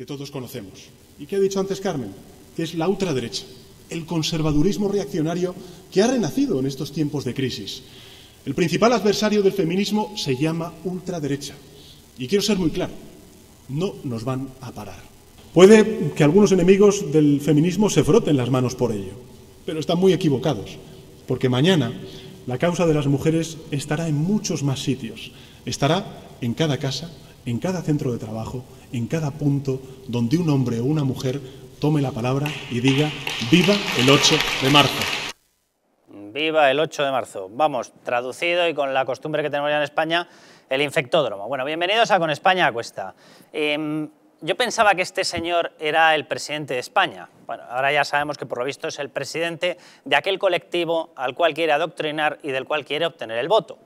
que todos conocemos y qué ha dicho antes Carmen, que es la ultraderecha, el conservadurismo reaccionario que ha renacido en estos tiempos de crisis. El principal adversario del feminismo se llama ultraderecha. Y quiero ser muy claro, no nos van a parar. Puede que algunos enemigos del feminismo se froten las manos por ello, pero están muy equivocados, porque mañana la causa de las mujeres estará en muchos más sitios, estará en cada casa, en cada centro de trabajo, en cada punto donde un hombre o una mujer tome la palabra y diga viva el 8 de marzo. Viva el 8 de marzo. Vamos, traducido y con la costumbre que tenemos ya en España, el infectódromo. Bueno, bienvenidos a Con España a Cuesta. Em, yo pensaba que este señor era el presidente de España. Bueno, ahora ya sabemos que por lo visto es el presidente de aquel colectivo al cual quiere adoctrinar y del cual quiere obtener el voto.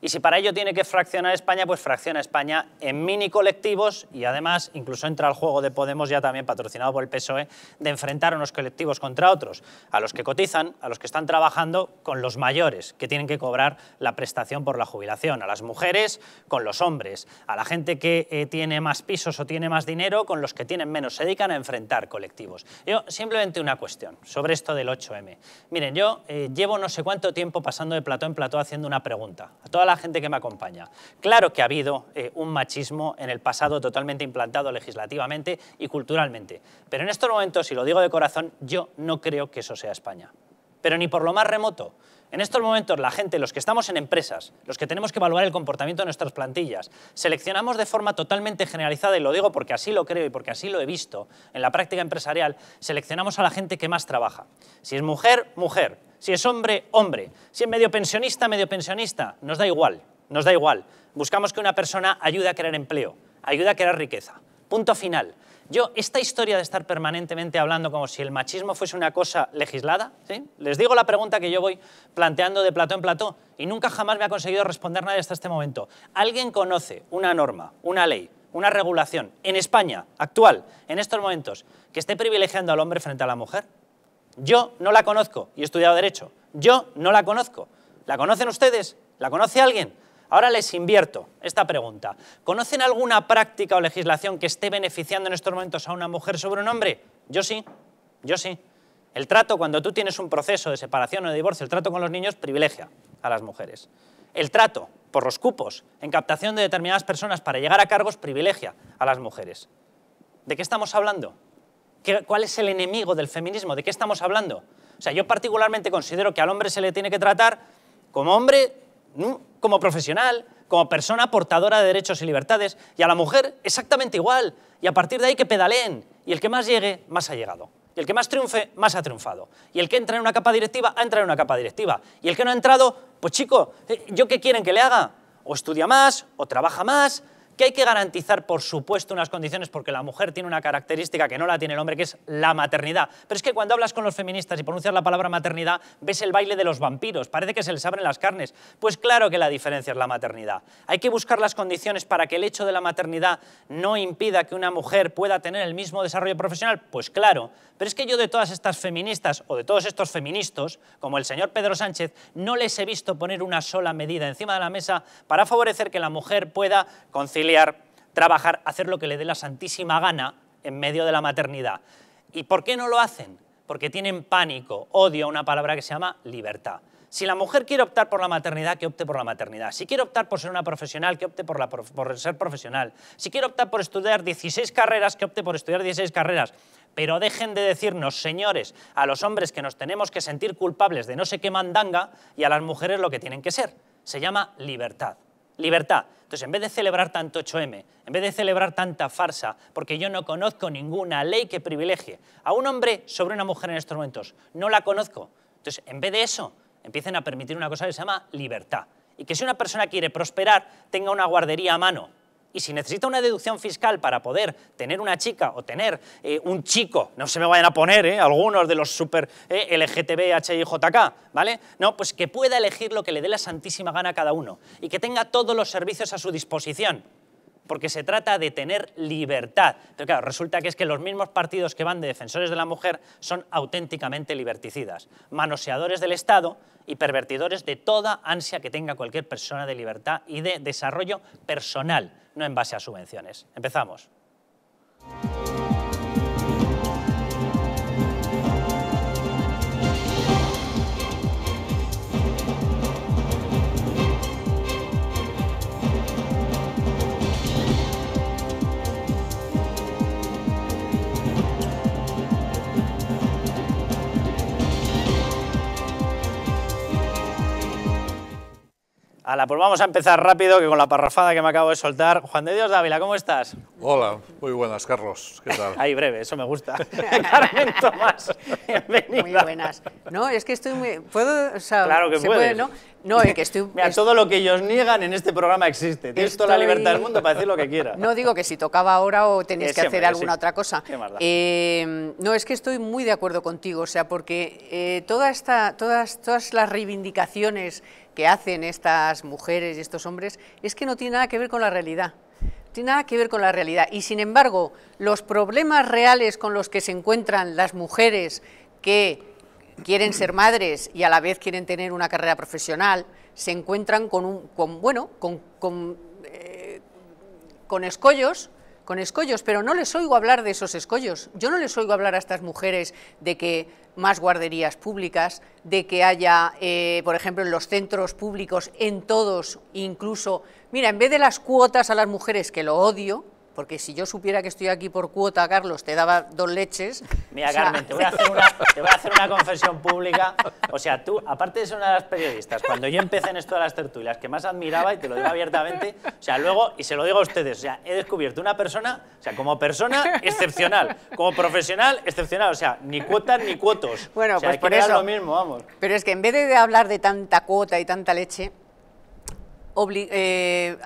Y si para ello tiene que fraccionar España, pues fracciona España en mini colectivos y además incluso entra al juego de Podemos, ya también patrocinado por el PSOE, de enfrentar unos colectivos contra otros, a los que cotizan, a los que están trabajando con los mayores, que tienen que cobrar la prestación por la jubilación, a las mujeres con los hombres, a la gente que eh, tiene más pisos o tiene más dinero con los que tienen menos, se dedican a enfrentar colectivos. Yo simplemente una cuestión sobre esto del 8M. Miren, yo eh, llevo no sé cuánto tiempo pasando de plató en plató haciendo una pregunta a toda la gente que me acompaña. Claro que ha habido eh, un machismo en el pasado totalmente implantado legislativamente y culturalmente, pero en estos momentos, y lo digo de corazón, yo no creo que eso sea España. Pero ni por lo más remoto. En estos momentos la gente, los que estamos en empresas, los que tenemos que evaluar el comportamiento de nuestras plantillas, seleccionamos de forma totalmente generalizada, y lo digo porque así lo creo y porque así lo he visto en la práctica empresarial, seleccionamos a la gente que más trabaja. Si es mujer, mujer. Si es hombre, hombre. Si es medio pensionista, medio pensionista. Nos da igual, nos da igual. Buscamos que una persona ayude a crear empleo, ayude a crear riqueza. Punto final. Yo, esta historia de estar permanentemente hablando como si el machismo fuese una cosa legislada, ¿sí? les digo la pregunta que yo voy planteando de plató en plató y nunca jamás me ha conseguido responder nadie hasta este momento. ¿Alguien conoce una norma, una ley, una regulación en España actual, en estos momentos, que esté privilegiando al hombre frente a la mujer? Yo no la conozco y he estudiado Derecho. Yo no la conozco. ¿La conocen ustedes? ¿La conoce alguien? Ahora les invierto esta pregunta. ¿Conocen alguna práctica o legislación que esté beneficiando en estos momentos a una mujer sobre un hombre? Yo sí, yo sí. El trato, cuando tú tienes un proceso de separación o de divorcio, el trato con los niños privilegia a las mujeres. El trato por los cupos en captación de determinadas personas para llegar a cargos privilegia a las mujeres. ¿De qué estamos hablando? ¿Cuál es el enemigo del feminismo? ¿De qué estamos hablando? O sea, yo particularmente considero que al hombre se le tiene que tratar como hombre mm, como profesional, como persona portadora de derechos y libertades, y a la mujer exactamente igual, y a partir de ahí que pedaleen, y el que más llegue, más ha llegado. Y el que más triunfe, más ha triunfado. Y el que entra en una capa directiva, ha entrado en una capa directiva. Y el que no ha entrado, pues chico, eh, ¿yo qué quieren que le haga? O estudia más, o trabaja más, que hay que garantizar, por supuesto, unas condiciones porque la mujer tiene una característica que no la tiene el hombre, que es la maternidad. Pero es que cuando hablas con los feministas y pronuncias la palabra maternidad, ves el baile de los vampiros, parece que se les abren las carnes. Pues claro que la diferencia es la maternidad. Hay que buscar las condiciones para que el hecho de la maternidad no impida que una mujer pueda tener el mismo desarrollo profesional, pues claro. Pero es que yo de todas estas feministas o de todos estos feministas, como el señor Pedro Sánchez, no les he visto poner una sola medida encima de la mesa para favorecer que la mujer pueda conciliar trabajar, hacer lo que le dé la santísima gana en medio de la maternidad. ¿Y por qué no lo hacen? Porque tienen pánico, odio a una palabra que se llama libertad. Si la mujer quiere optar por la maternidad, que opte por la maternidad. Si quiere optar por ser una profesional, que opte por, por ser profesional. Si quiere optar por estudiar 16 carreras, que opte por estudiar 16 carreras. Pero dejen de decirnos, señores, a los hombres que nos tenemos que sentir culpables de no sé qué mandanga y a las mujeres lo que tienen que ser. Se llama libertad libertad. Entonces, en vez de celebrar tanto 8M, en vez de celebrar tanta farsa, porque yo no conozco ninguna ley que privilegie a un hombre sobre una mujer en estos momentos, no la conozco. Entonces, en vez de eso, empiecen a permitir una cosa que se llama libertad. Y que si una persona quiere prosperar, tenga una guardería a mano, y si necesita una deducción fiscal para poder tener una chica o tener eh, un chico, no se me vayan a poner eh, algunos de los super eh, LGTB, HIJK, ¿vale? No, pues que pueda elegir lo que le dé la santísima gana a cada uno y que tenga todos los servicios a su disposición porque se trata de tener libertad. Pero claro, resulta que es que los mismos partidos que van de defensores de la mujer son auténticamente liberticidas, manoseadores del Estado y pervertidores de toda ansia que tenga cualquier persona de libertad y de desarrollo personal, no en base a subvenciones. Empezamos. Hola, pues vamos a empezar rápido, que con la parrafada que me acabo de soltar. Juan de Dios Dávila, ¿cómo estás? Hola, muy buenas, Carlos. ¿Qué tal? Ahí breve, eso me gusta. Carmen Tomás, Muy buenas. No, es que estoy muy... ¿Puedo? claro que se ¿no? es que estoy... Mira, todo lo que ellos niegan en este programa existe. Tienes toda la libertad del mundo para decir lo que quieras. No digo que si tocaba ahora o tenéis eh, que, hacer alguna otra cosa. Em, no, es que estoy muy de acuerdo contigo, o sea, porque eh, toda todas, todas las reivindicaciones que hacen estas mujeres y estos hombres es que no tiene nada que ver con la realidad. tiene nada que ver con la realidad. Y sin embargo, los problemas reales con los que se encuentran las mujeres que quieren ser madres y a la vez quieren tener una carrera profesional, se encuentran con, un, con bueno, con, con, eh, con escollos con escollos, pero no les oigo hablar de esos escollos. Yo no les oigo hablar a estas mujeres de que más guarderías públicas, de que haya, eh, por ejemplo, en los centros públicos, en todos, incluso, mira, en vez de las cuotas a las mujeres, que lo odio, porque si yo supiera que estoy aquí por cuota, Carlos, te daba dos leches. Mira, Carmen, te voy, a hacer una, confesión pública. O sea, tú, aparte de ser una de las periodistas, cuando yo empecé en esto de las tertulias, que más admiraba, y te lo digo abiertamente, o sea, luego, y se lo digo a ustedes, o sea, he descubierto una persona, o sea, como persona, excepcional, como profesional, excepcional, o sea, ni cuotas ni cuotos. Bueno, pues por lo mismo, vamos. Pero es que en vez de hablar de tanta cuota y tanta leche, eh,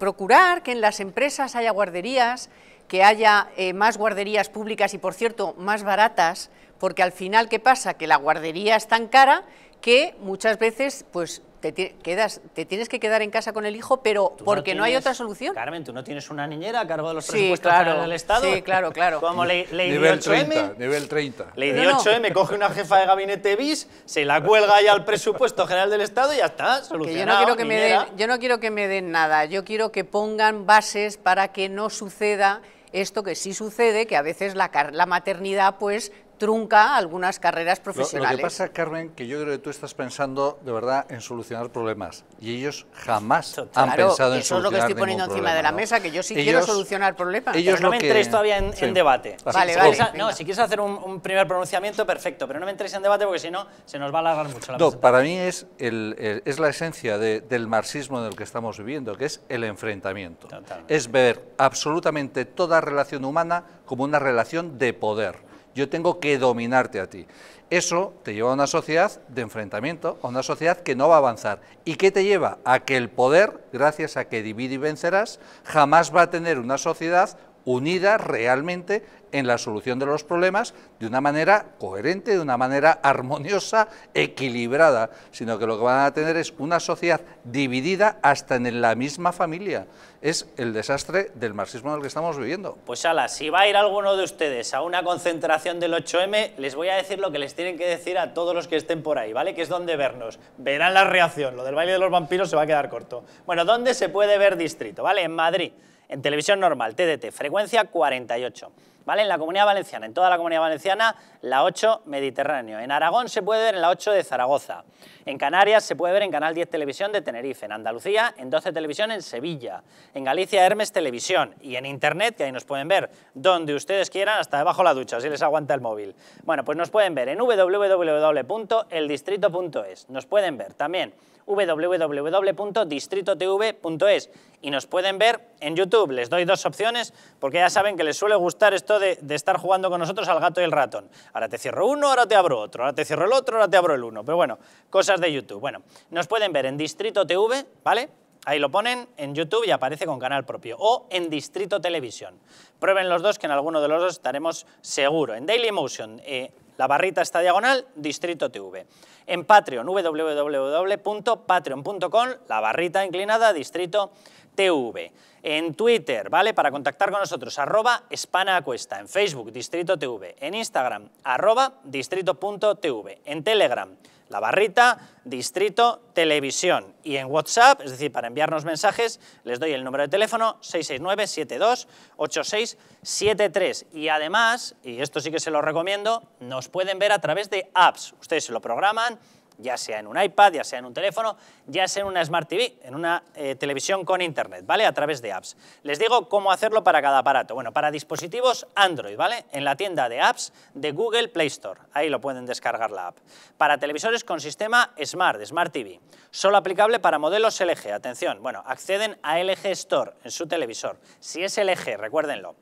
procurar que en las empresas haya guarderías, que haya eh, más guarderías públicas y, por cierto, más baratas, porque al final, ¿qué pasa? Que la guardería es tan cara que muchas veces pues, te, quedas, te tienes que quedar en casa con el hijo, pero porque no, hay otra solución. claramente tú no tienes una niñera a cargo de los presupuestos generales del Estado. Sí, claro, claro. Como ley nivel 8M. 30, nivel 30. 8M coge una jefa de gabinete bis, se la cuelga ya al presupuesto general del Estado y ya está, solucionado. Yo, no quiero que me den nada, yo quiero que pongan bases para que no suceda esto que sí sucede, que a veces la, la maternidad pues trunca algunas carreras profesionales. Lo, que pasa, Carmen, que yo creo que tú estás pensando de verdad en solucionar problemas y ellos jamás han pensado en solucionar problemas. Eso es lo que estoy poniendo encima de la mesa, que yo sí quiero solucionar problemas. Ellos no me entréis todavía en, debate. si, no, si quieres hacer un, primer pronunciamiento, perfecto, pero no me entréis en debate porque si no se nos va a alargar mucho la No, para mí es, es la esencia del marxismo en el que estamos viviendo, que es el enfrentamiento. Es ver absolutamente toda relación humana como una relación de poder yo tengo que dominarte a ti. Eso te lleva a una sociedad de enfrentamiento, a una sociedad que no va a avanzar. ¿Y qué te lleva? A que el poder, gracias a que divide y vencerás, jamás va a tener una sociedad unida realmente en la solución de los problemas de una manera coherente, de una manera armoniosa, equilibrada, sino que lo que van a tener es una sociedad dividida hasta en la misma familia. Es el desastre del marxismo en el que estamos viviendo. Pues ala, si va a ir alguno de ustedes a una concentración del 8M, les voy a decir lo que les tienen que decir a todos los que estén por ahí, ¿vale? Que es donde vernos. Verán la reacción, lo del baile de los vampiros se va a quedar corto. Bueno, ¿dónde se puede ver distrito? ¿Vale? En Madrid en televisión normal, TDT, frecuencia 48. ¿Vale? En la Comunidad Valenciana, en toda la Comunidad Valenciana, la 8 Mediterráneo. En Aragón se puede ver en la 8 de Zaragoza. En Canarias se puede ver en Canal 10 Televisión de Tenerife. En Andalucía, en 12 Televisión en Sevilla. En Galicia, Hermes Televisión. Y en Internet, que ahí nos pueden ver donde ustedes quieran, hasta debajo la ducha, si les aguanta el móvil. Bueno, pues nos pueden ver en www.eldistrito.es. Nos pueden ver también www.distritotv.es y nos pueden ver en YouTube. Les doy dos opciones porque ya saben que les suele gustar esto de, estar jugando con nosotros al gato y el ratón. Ahora te cierro uno, ahora te abro otro, ahora te cierro el otro, ahora te abro el uno. Pero bueno, cosas de YouTube. Bueno, nos pueden ver en Distrito TV, ¿vale? Ahí lo ponen en YouTube y aparece con canal propio. O en Distrito Televisión. Prueben los dos, que en alguno de los dos estaremos seguro. En Daily Motion, eh, la barrita está diagonal, Distrito TV. En Patreon, www.patreon.com, la barrita inclinada, Distrito TV. En Twitter, ¿vale? Para contactar con nosotros, arroba Acuesta. En Facebook, Distrito TV. En Instagram, arroba distrito.tv. En Telegram, la barrita, distrito, televisión. Y en WhatsApp, es decir, para enviarnos mensajes, les doy el número de teléfono 669-728673. Y además, y esto sí que se lo recomiendo, nos pueden ver a través de apps. Ustedes se lo programan, ya sea en un iPad, ya sea en un teléfono, ya sea en una Smart TV, en una eh, televisión con Internet, ¿vale? A través de apps. Les digo cómo hacerlo para cada aparato. Bueno, para dispositivos Android, ¿vale? En la tienda de apps de Google Play Store. Ahí lo pueden descargar la app. Para televisores con sistema Smart, Smart TV. Solo aplicable para modelos LG, atención. Bueno, acceden a LG Store en su televisor. Si es LG, recuérdenlo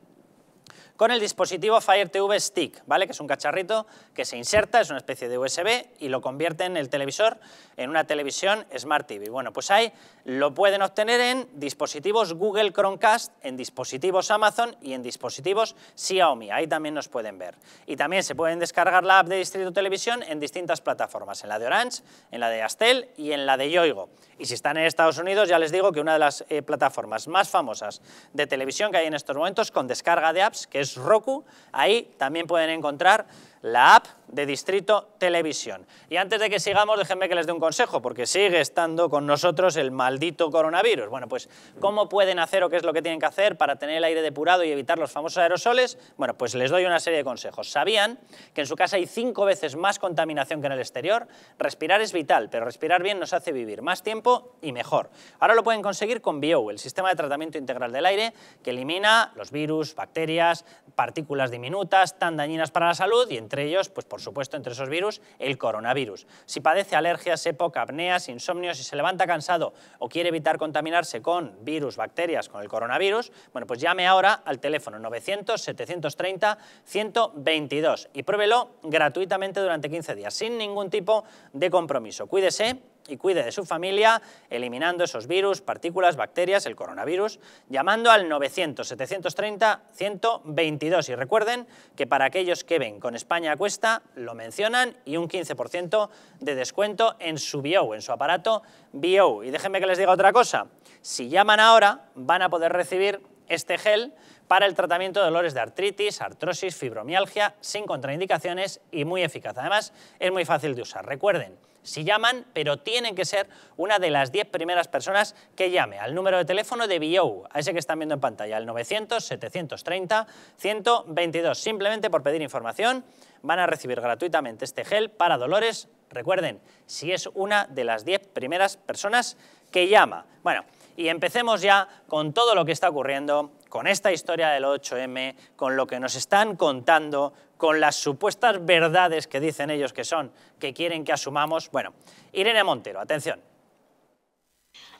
con el dispositivo Fire TV Stick, ¿vale? que es un cacharrito que se inserta, es una especie de USB y lo convierte en el televisor en una televisión Smart TV. Bueno, pues ahí lo pueden obtener en dispositivos Google Chromecast, en dispositivos Amazon y en dispositivos Xiaomi, ahí también nos pueden ver. Y también se pueden descargar la app de Distrito Televisión en distintas plataformas, en la de Orange, en la de Astel y en la de Yoigo. Y si están en Estados Unidos, ya les digo que una de las eh, plataformas más famosas de televisión que hay en estos momentos con descarga de apps, que es Roku. Ahí también pueden encontrar la app de Distrito Televisión. Y antes de que sigamos, déjenme que les dé un consejo, porque sigue estando con nosotros el maldito coronavirus. Bueno, pues, ¿cómo pueden hacer o qué es lo que tienen que hacer para tener el aire depurado y evitar los famosos aerosoles? Bueno, pues les doy una serie de consejos. ¿Sabían que en su casa hay cinco veces más contaminación que en el exterior? Respirar es vital, pero respirar bien nos hace vivir más tiempo y mejor. Ahora lo pueden conseguir con Bio, el sistema de tratamiento integral del aire que elimina los virus, bacterias, partículas diminutas tan dañinas para la salud y entre ellos, pues por por supuesto, entre esos virus, el coronavirus. Si padece alergias, época, apneas, insomnio, y se levanta cansado o quiere evitar contaminarse con virus, bacterias, con el coronavirus, bueno, pues llame ahora al teléfono 900-730-122 y pruébelo gratuitamente durante 15 días, sin ningún tipo de compromiso. Cuídese y cuide de su familia eliminando esos virus, partículas, bacterias, el coronavirus, llamando al 900-730-122. Y recuerden que para aquellos que ven con España a cuesta, lo mencionan y un 15% de descuento en su bio, en su aparato bio. Y déjenme que les diga otra cosa, si llaman ahora van a poder recibir este gel para el tratamiento de dolores de artritis, artrosis, fibromialgia, sin contraindicaciones y muy eficaz. Además, es muy fácil de usar. Recuerden, si llaman, pero tienen que ser una de las 10 primeras personas que llame al número de teléfono de BIO, a ese que están viendo en pantalla, al 900-730-122. Simplemente por pedir información van a recibir gratuitamente este gel para dolores. Recuerden, si es una de las 10 primeras personas que llama. Bueno, y empecemos ya con todo lo que está ocurriendo, con esta historia del 8M, con lo que nos están contando, con las supuestas verdades que dicen ellos que son, que quieren que asumamos. Bueno, Irene Montero, atención.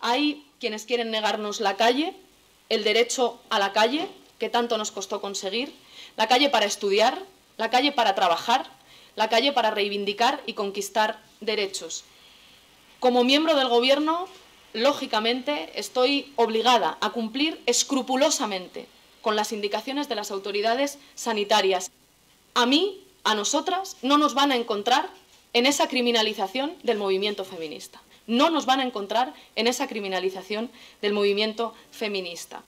Hay quienes quieren negarnos la calle, el derecho a la calle, que tanto nos costó conseguir, la calle para estudiar, la calle para trabajar, la calle para reivindicar y conquistar derechos. Como miembro del Gobierno, lógicamente, estoy obligada a cumplir escrupulosamente con las indicaciones de las autoridades sanitarias a mí, a nosotras, no nos van a encontrar en esa criminalización del movimiento feminista. No nos van a encontrar en esa criminalización del movimiento feminista.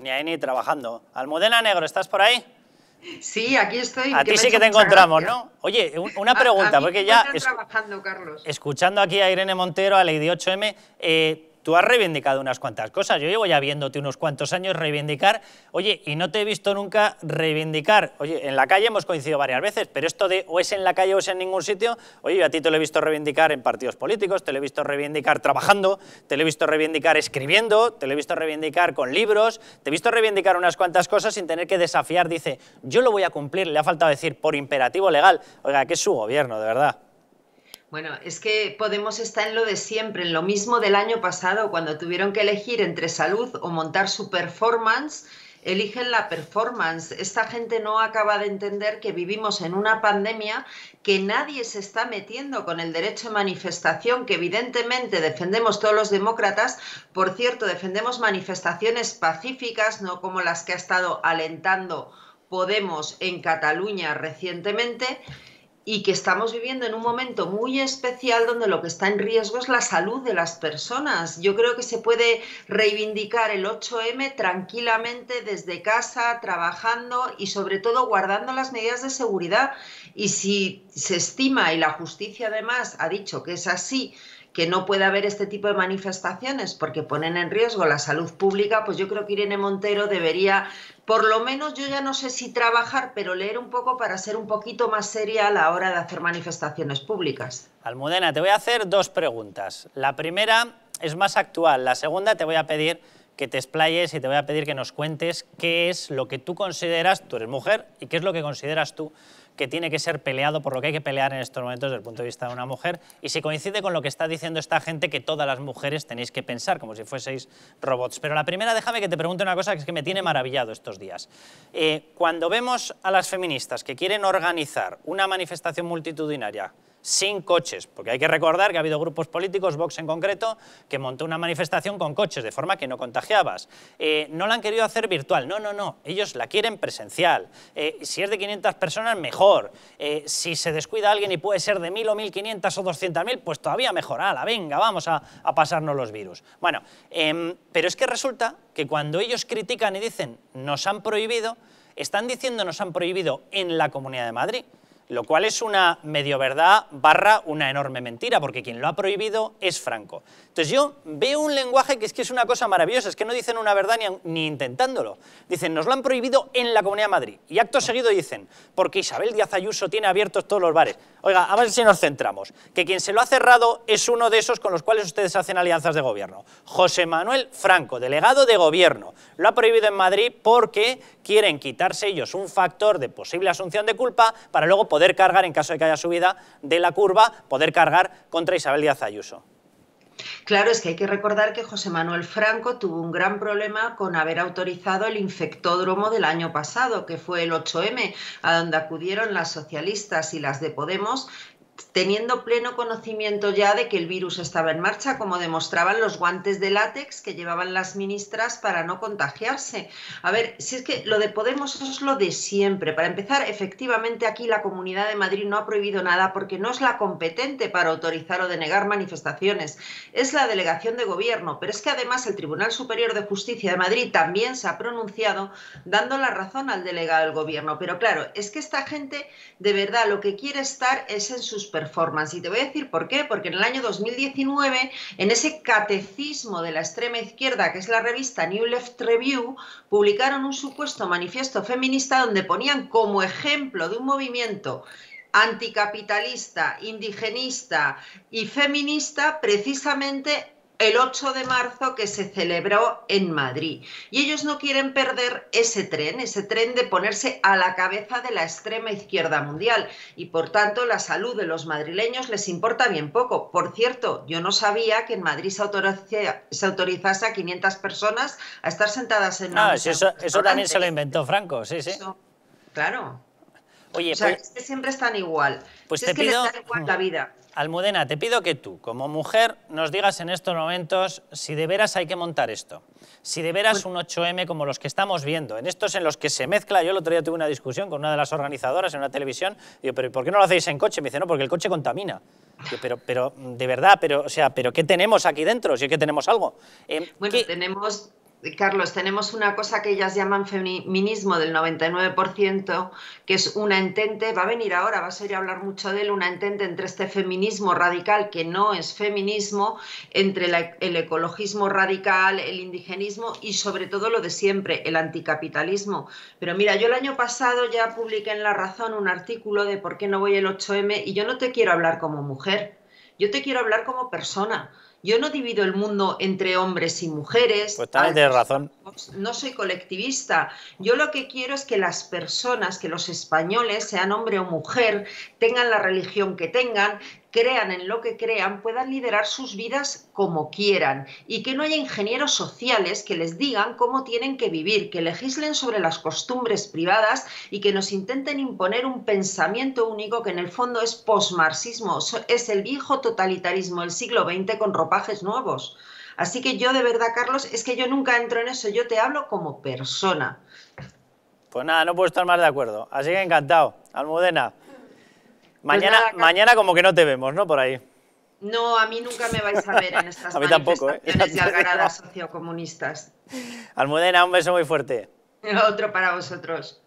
ni ahí ni trabajando. Almudena Negro, ¿estás por ahí? Sí, aquí estoy. A ti sí que te encontramos, ¿no? Oye, una pregunta, porque ya... Es, trabajando, Carlos. Escuchando aquí a Irene Montero, a Lady 8M, tú has reivindicado unas cuantas cosas. Yo llevo ya viéndote unos cuantos años reivindicar, oye, y no te he visto nunca reivindicar. Oye, en la calle hemos coincidido varias veces, pero esto de o es en la calle o es en ningún sitio, oye, a ti te lo he visto reivindicar en partidos políticos, te lo he visto reivindicar trabajando, te lo he visto reivindicar escribiendo, te lo he visto reivindicar con libros, te he visto reivindicar unas cuantas cosas sin tener que desafiar, dice, yo lo voy a cumplir, le ha faltado decir por imperativo legal. Oiga, que es su gobierno, de verdad. Bueno, es que Podemos está en lo de siempre, en lo mismo del año pasado, cuando tuvieron que elegir entre salud o montar su performance, eligen la performance. Esta gente no acaba de entender que vivimos en una pandemia, que nadie se está metiendo con el derecho de manifestación, que evidentemente defendemos todos los demócratas. Por cierto, defendemos manifestaciones pacíficas, no como las que ha estado alentando Podemos en Cataluña recientemente y que estamos viviendo en un momento muy especial donde lo que está en riesgo es la salud de las personas. Yo creo que se puede reivindicar el 8M tranquilamente desde casa, trabajando y sobre todo guardando las medidas de seguridad. Y si se estima, y la justicia además ha dicho que es así, que no pueda haber este tipo de manifestaciones porque ponen en riesgo la salud pública, pues yo creo que Irene Montero debería, por lo menos yo ya no sé si trabajar, pero leer un poco para ser un poquito más seria a la hora de hacer manifestaciones públicas. Almudena, te voy a hacer dos preguntas. La primera es más actual, la segunda te voy a pedir que te explayes y te voy a pedir que nos cuentes qué es lo que tú consideras, tú eres mujer, y qué es lo que consideras tú que tiene que ser peleado por lo que hay que pelear en estos momentos desde el punto de vista de una mujer y se coincide con lo que está diciendo esta gente que todas las mujeres tenéis que pensar como si fueseis robots. Pero la primera déjame que te pregunte una cosa que es que me tiene maravillado estos días. Eh, cuando vemos a las feministas que quieren organizar una manifestación multitudinaria sin coches, porque hay que recordar que ha habido grupos políticos, Vox en concreto, que montó una manifestación con coches, de forma que no contagiabas. Eh, no la han querido hacer virtual, no, no, no, ellos la quieren presencial. Eh, si es de 500 personas, mejor. Eh, si se descuida alguien y puede ser de 1.000 o 1.500 o 200.000, pues todavía mejor, ala, venga, vamos a, a pasarnos los virus. Bueno, em, pero es que resulta que cuando ellos critican y dicen nos han prohibido, están diciendo nos han prohibido en la Comunidad de Madrid lo cual es una medio verdad barra una enorme mentira, porque quien lo ha prohibido es Franco. Entonces yo veo un lenguaje que es que es una cosa maravillosa, es que no dicen una verdad ni, ni intentándolo. Dicen, nos lo han prohibido en la Comunidad de Madrid. Y acto seguido dicen, porque Isabel Díaz Ayuso tiene abiertos todos los bares. Oiga, a ver si nos centramos, que quien se lo ha cerrado es uno de esos con los cuales ustedes hacen alianzas de gobierno. José Manuel Franco, delegado de gobierno, lo ha prohibido en Madrid porque quieren quitarse ellos un factor de posible asunción de culpa para luego poder cargar, en caso de que haya subida de la curva, poder cargar contra Isabel Díaz Ayuso. Claro, es que hay que recordar que José Manuel Franco tuvo un gran problema con haber autorizado el infectódromo del año pasado, que fue el 8M, a donde acudieron las socialistas y las de Podemos teniendo pleno conocimiento ya de que el virus estaba en marcha, como demostraban los guantes de látex que llevaban las ministras para no contagiarse. A ver, si es que lo de Podemos es lo de siempre. Para empezar, efectivamente aquí la Comunidad de Madrid no ha prohibido nada porque no es la competente para autorizar o denegar manifestaciones. Es la delegación de gobierno, pero es que además el Tribunal Superior de Justicia de Madrid también se ha pronunciado dando la razón al delegado del gobierno. Pero claro, es que esta gente de verdad lo que quiere estar es en sus performance Y te voy a decir por qué, porque en el año 2019, en ese catecismo de la extrema izquierda, que es la revista New Left Review, publicaron un supuesto manifiesto feminista donde ponían como ejemplo de un movimiento anticapitalista, indigenista y feminista precisamente el 8 de marzo que se celebró en Madrid. Y ellos no quieren perder ese tren, ese tren de ponerse a la cabeza de la extrema izquierda mundial. Y por tanto, la salud de los madrileños les importa bien poco. Por cierto, yo no sabía que en Madrid se, autorizase a 500 personas a estar sentadas en una. Ah, eso, también se lo inventó Franco, sí, sí. Eso, claro. Oye, o sea, pues es que siempre están igual. Pues es que pido... les igual la vida. Almudena, te pido que tú, como mujer, nos digas en estos momentos si de veras hay que montar esto. Si de veras pues un 8M como los que estamos viendo, en estos en los que se mezcla, yo el otro día tuve una discusión con una de las organizadoras en una televisión, digo, pero ¿por qué no lo hacéis en coche? Me dice, no, porque el coche contamina. pero, pero, de verdad, pero, o sea, ¿pero qué tenemos aquí dentro? Si es que tenemos algo. Em, bueno, tenemos eh, Carlos, tenemos una cosa que ellas llaman feminismo del 99%, que es una entente, va a venir ahora, va a ser a hablar mucho de él, una entente entre este feminismo radical, que no es feminismo, entre e, el ecologismo radical, el indigenismo y sobre todo lo de siempre, el anticapitalismo. Pero mira, yo el año pasado ya publiqué en La Razón un artículo de por qué no voy el 8M y yo no te quiero hablar como mujer, yo te quiero hablar como persona yo no divido el mundo entre hombres y mujeres. Pues razón. Pues, no soy colectivista. Yo lo que quiero es que las personas, que los españoles, sean hombre o mujer, tengan la religión que tengan, crean en lo que crean, puedan liderar sus vidas como quieran y que no haya ingenieros sociales que les digan cómo tienen que vivir, que legislen sobre las costumbres privadas y que nos intenten imponer un pensamiento único que en el fondo es posmarxismo, es el viejo totalitarismo del siglo XX con ropajes nuevos. Así que yo de verdad, Carlos, es que yo nunca entro en eso, yo te hablo como persona. Pues nada, no puedo estar más de acuerdo. Así que encantado. Almudena. Pues mañana, mañana como que no te vemos, ¿no? Por ahí. No, a mí nunca me vais a ver en estas a mí tampoco, ¿eh? de algaradas sociocomunistas. Almudena, un beso muy fuerte. Otro para vosotros.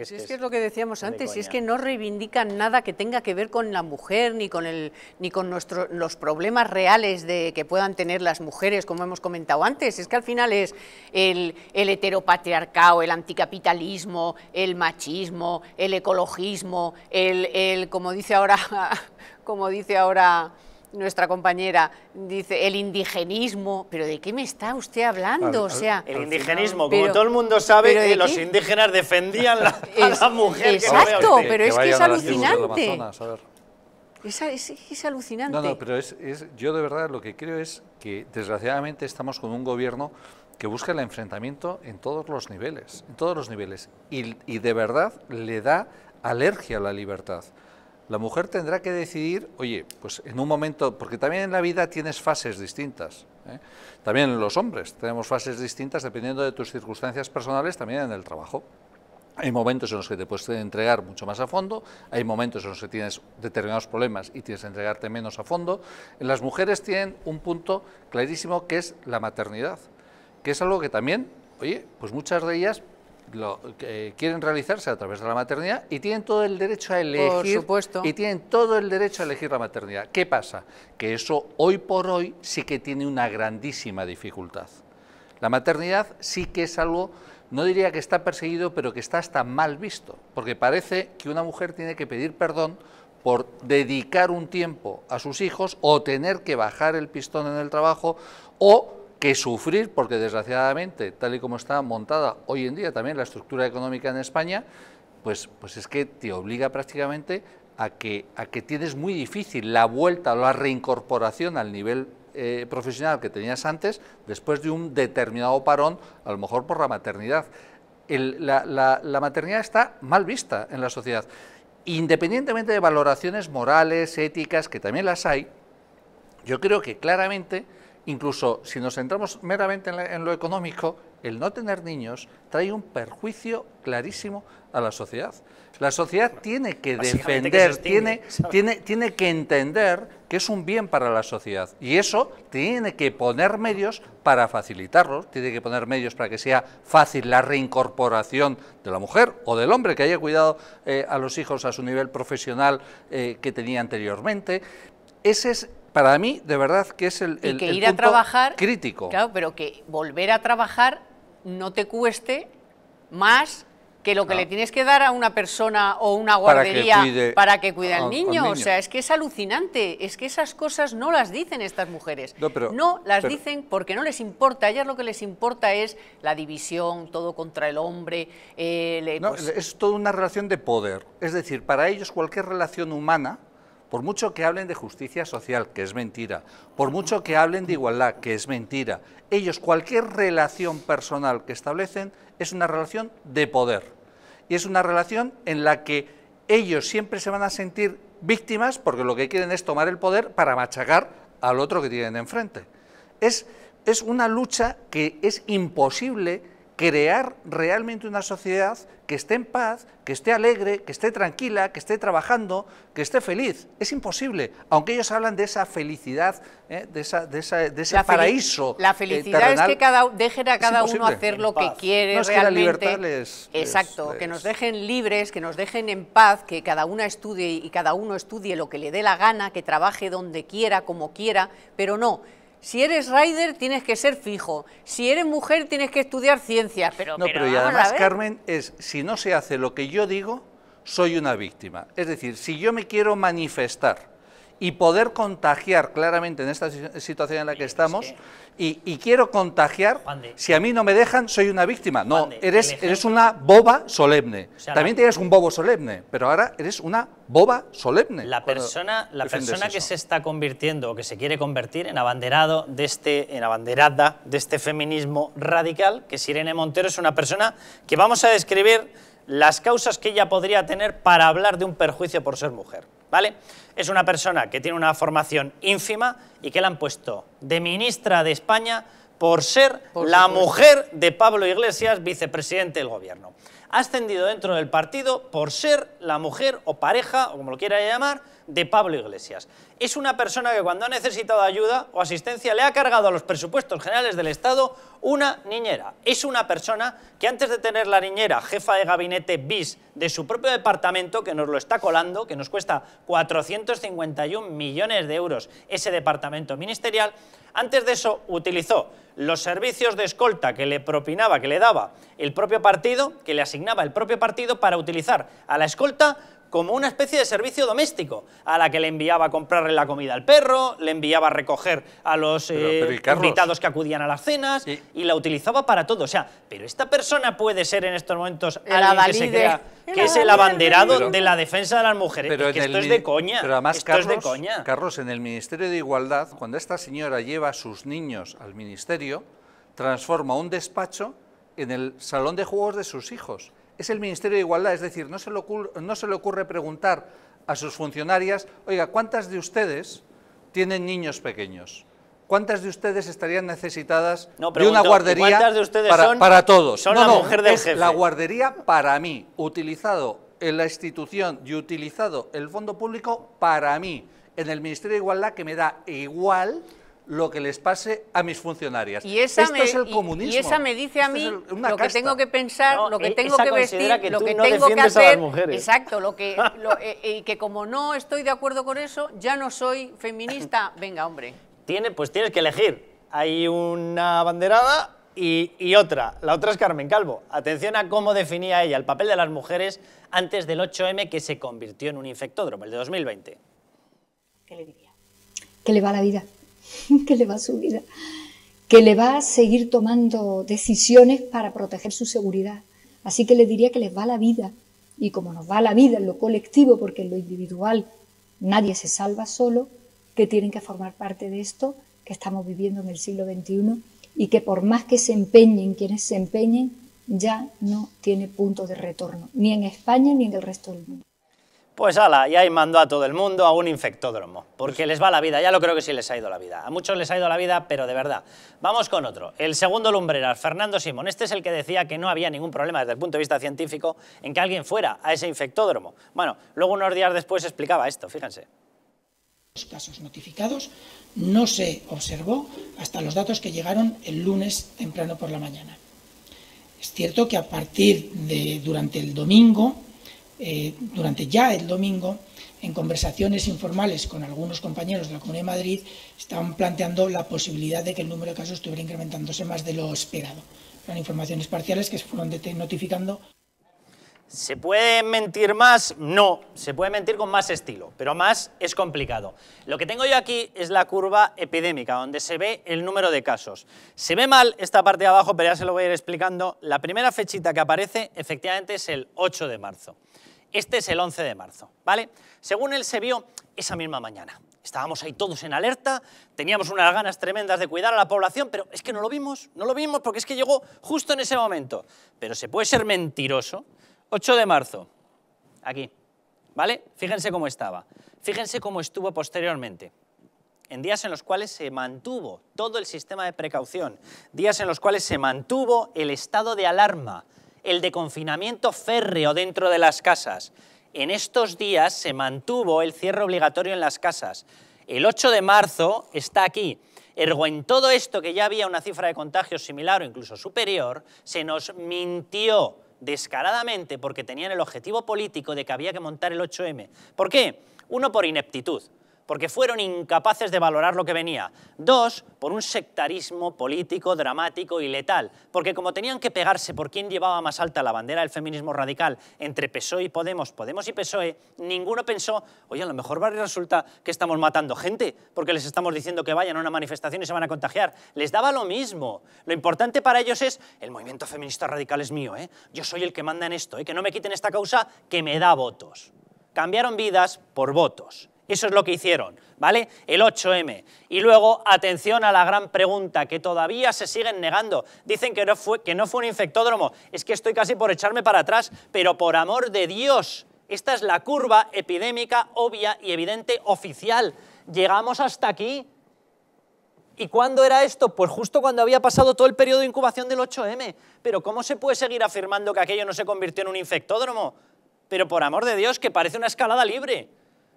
Es que es, lo que decíamos antes, es que no reivindican nada que tenga que ver con la mujer ni con el ni con nuestro, los problemas reales de que puedan tener las mujeres, como hemos comentado antes. Es que al final es el, el heteropatriarcado, el anticapitalismo, el machismo, el ecologismo, el, como dice ahora, como dice ahora nuestra compañera dice el indigenismo, pero ¿de qué me está usted hablando? o sea, el indigenismo, como todo el mundo sabe, que eh, los indígenas defendían la, a la mujer. Exacto, pero es que, es alucinante. Es, alucinante. yo de verdad lo que creo es que desgraciadamente estamos con un gobierno que busca el enfrentamiento en todos los niveles, en todos los niveles, y, y de verdad le da alergia a la libertad la mujer tendrá que decidir, oye, pues en un momento, porque también en la vida tienes fases distintas. ¿eh? También los hombres tenemos fases distintas dependiendo de tus circunstancias personales, también en el trabajo. Hay momentos en los que te puedes entregar mucho más a fondo, hay momentos en los que tienes determinados problemas y tienes que entregarte menos a fondo. Las mujeres tienen un punto clarísimo que es la maternidad, que es algo que también, oye, pues muchas de ellas quieren realizarse a través de la maternidad y tienen todo el derecho a elegir. Y tienen todo el derecho a elegir la maternidad. ¿Qué pasa? Que eso hoy por hoy sí que tiene una grandísima dificultad. La maternidad sí que es algo, no diría que está perseguido, pero que está hasta mal visto, porque parece que una mujer tiene que pedir perdón por dedicar un tiempo a sus hijos o tener que bajar el pistón en el trabajo o que sufrir, porque desgraciadamente, tal y como está montada hoy en día también la estructura económica en España, pues, pues es que te obliga prácticamente a que, a que tienes muy difícil la vuelta o la reincorporación al nivel eh, profesional que tenías antes después de un determinado parón, a lo mejor por la maternidad. la, maternidad está mal vista en la sociedad. Independientemente de valoraciones morales, éticas, que también las hay, yo creo que claramente incluso si nos centramos meramente en, lo económico, el no tener niños trae un perjuicio clarísimo a la sociedad. La sociedad tiene que defender, tiene, tiene, tiene que entender que es un bien para la sociedad y eso tiene que poner medios para facilitarlo, tiene que poner medios para que sea fácil la reincorporación de la mujer o del hombre que haya cuidado eh, a los hijos a su nivel profesional eh, que tenía anteriormente. Ese es para mí, de verdad, que es el, el, punto crítico. Claro, pero que volver a trabajar no te cueste más que lo que le tienes que dar a una persona o una guardería para que cuide, al niño. O sea, es que es alucinante. Es que esas cosas no las dicen estas mujeres. No, pero, no las dicen porque no les importa. A ellas lo que les importa es la división, todo contra el hombre. Eh, no, pues es toda una relación de poder. Es decir, para ellos cualquier relación humana por mucho que hablen de justicia social, que es mentira, por mucho que hablen de igualdad, que es mentira, ellos cualquier relación personal que establecen es una relación de poder. Y es una relación en la que ellos siempre se van a sentir víctimas porque lo que quieren es tomar el poder para machacar al otro que tienen enfrente. Es, es una lucha que es imposible crear realmente una sociedad que esté en paz, que esté alegre, que esté tranquila, que esté trabajando, que esté feliz. Es imposible, aunque ellos hablan de esa felicidad, ¿eh? de, ese paraíso. La felicidad eh, es que cada, dejen a cada uno hacer lo que quiere Exacto, que nos dejen libres, que nos dejen en paz, que cada uno estudie y cada uno estudie lo que le dé la gana, que trabaje donde quiera, como quiera, pero no si eres rider tienes que ser fijo. Si eres mujer tienes que estudiar ciencias. Pero, no, pero, además, Carmen, es si no se hace lo que yo digo, soy una víctima. Es decir, si yo me quiero manifestar y poder contagiar claramente en esta situación en la que estamos. Y, quiero contagiar, si a mí no me dejan, soy una víctima. No, eres, eres una boba solemne. También eres un bobo solemne, pero ahora eres una boba solemne. La persona, la persona que se está convirtiendo o que se quiere convertir en abanderado de este, en abanderada de este feminismo radical, que es Irene Montero, es una persona que vamos a describir las causas que ella podría tener para hablar de un perjuicio por ser mujer. Es una persona que tiene una formación ínfima y que la han puesto de ministra de España por ser la mujer de Pablo Iglesias, vicepresidente del gobierno. Ha ascendido dentro del partido por ser la mujer o pareja, o como lo quiera llamar, de Pablo Iglesias. Es una persona que cuando ha necesitado ayuda o asistencia le ha cargado a los presupuestos generales del Estado una niñera. Es una persona que antes de tener la niñera jefa de gabinete bis de su propio departamento, que nos lo está colando, que nos cuesta 451 millones de euros ese departamento ministerial, antes de eso utilizó los servicios de escolta que le propinaba, que le daba el propio partido, que le asignaba el propio partido para utilizar a la escolta como una especie de servicio doméstico, a la que le enviaba a comprarle la comida al perro, le enviaba a recoger a los eh, invitados que acudían a las cenas y, la utilizaba para todo. O sea, pero esta persona puede ser en estos momentos alguien la que se crea que es el abanderado de la defensa de las mujeres. Pero que esto es de coña. Pero además, de coña. Carlos, en el Ministerio de Igualdad, cuando esta señora lleva a sus niños al ministerio, transforma un despacho en el salón de juegos de sus hijos es el Ministerio de Igualdad, es decir, no se le ocurre, preguntar a sus funcionarias, oiga, ¿cuántas de ustedes tienen niños pequeños? ¿Cuántas de ustedes estarían necesitadas de una guardería para, todos? Son no, no, mujer es la guardería para mí, utilizado en la institución y utilizado el fondo público para mí, en el Ministerio de Igualdad que me da igual lo que les pase a mis funcionarias. Y esa me, es el comunismo. Y, esa me dice a mí lo que tengo que pensar, lo que e- tengo que vestir, lo que tengo que hacer. Exacto, lo que y eh, eh, que como no estoy de acuerdo con eso, ya no soy feminista. Venga, hombre. Tiene, pues tienes que elegir. Hay una banderada y, otra. La otra es Carmen Calvo. Atención a cómo definía ella el papel de las mujeres antes del 8M que se convirtió en un infectódromo, el de 2020. ¿Qué le diría? Que le va la vida. que le va a su vida, que le va a seguir tomando decisiones para proteger su seguridad. Así que le diría que les va la vida. Y como nos va la vida en lo colectivo, porque en lo individual nadie se salva solo, que tienen que formar parte de esto que estamos viviendo en el siglo XXI y que por más que se empeñen quienes se empeñen, ya no tiene punto de retorno, ni en España ni en el resto del mundo. Pues ala, y ahí mandó a todo el mundo a un infectódromo, porque les va la vida, ya lo creo que sí les ha ido la vida. A muchos les ha ido la vida, pero de verdad. Vamos con otro, el segundo lumbreras, Fernando Simón. Este es el que decía que no había ningún problema desde el punto de vista científico en que alguien fuera a ese infectódromo. Bueno, luego unos días después explicaba esto, fíjense. Los casos notificados no se observó hasta los datos que llegaron el lunes temprano por la mañana. Es cierto que a partir de durante el domingo eh, durante ya el domingo, en conversaciones informales con algunos compañeros de la Comunidad de Madrid, estaban planteando la posibilidad de que el número de casos estuviera incrementándose más de lo esperado. Eran informaciones parciales que se fueron notificando. ¿Se puede mentir más? No, se puede mentir con más estilo, pero más es complicado. Lo que tengo yo aquí es la curva epidémica, donde se ve el número de casos. Se ve mal esta parte de abajo, pero ya se lo voy a ir explicando. La primera fechita que aparece efectivamente es el 8 de marzo. Este es el 11 de marzo, ¿vale? Según él se vio esa misma mañana. Estábamos ahí todos en alerta, teníamos unas ganas tremendas de cuidar a la población, pero es que no lo vimos, no lo vimos porque es que llegó justo en ese momento. Pero se puede ser mentiroso. 8 de marzo, aquí, ¿vale? Fíjense cómo estaba, fíjense cómo estuvo posteriormente en días en los cuales se mantuvo todo el sistema de precaución, días en los cuales se mantuvo el estado de alarma, el de confinamiento férreo dentro de las casas. En estos días se mantuvo el cierre obligatorio en las casas. El 8 de marzo está aquí. Ergo, en todo esto que ya había una cifra de contagios similar o incluso superior, se nos mintió descaradamente porque tenían el objetivo político de que había que montar el 8M. ¿Por qué? Uno por ineptitud porque fueron incapaces de valorar lo que venía. Dos, por un sectarismo político, dramático y letal, porque como tenían que pegarse por quién llevaba más alta la bandera del feminismo radical entre PSOE y Podemos, Podemos y PSOE, ninguno pensó, oye, a lo mejor resulta que estamos matando gente, porque les estamos diciendo que vayan a una manifestación y se van a contagiar. Les daba lo mismo. Lo importante para ellos es, el movimiento feminista radical es mío, ¿eh? yo soy el que manda en esto, y ¿eh? que no me quiten esta causa que me da votos. Cambiaron vidas por votos. Eso es lo que hicieron, ¿vale? El 8M. Y luego, atención a la gran pregunta que todavía se siguen negando. Dicen que no fue, que no fue un infectódromo. Es que estoy casi por echarme para atrás, pero por amor de Dios, esta es la curva epidémica obvia y evidente oficial. Llegamos hasta aquí. ¿Y cuándo era esto? Pues justo cuando había pasado todo el periodo de incubación del 8M. Pero ¿cómo se puede seguir afirmando que aquello no se convirtió en un infectódromo? Pero por amor de Dios, que parece una escalada libre.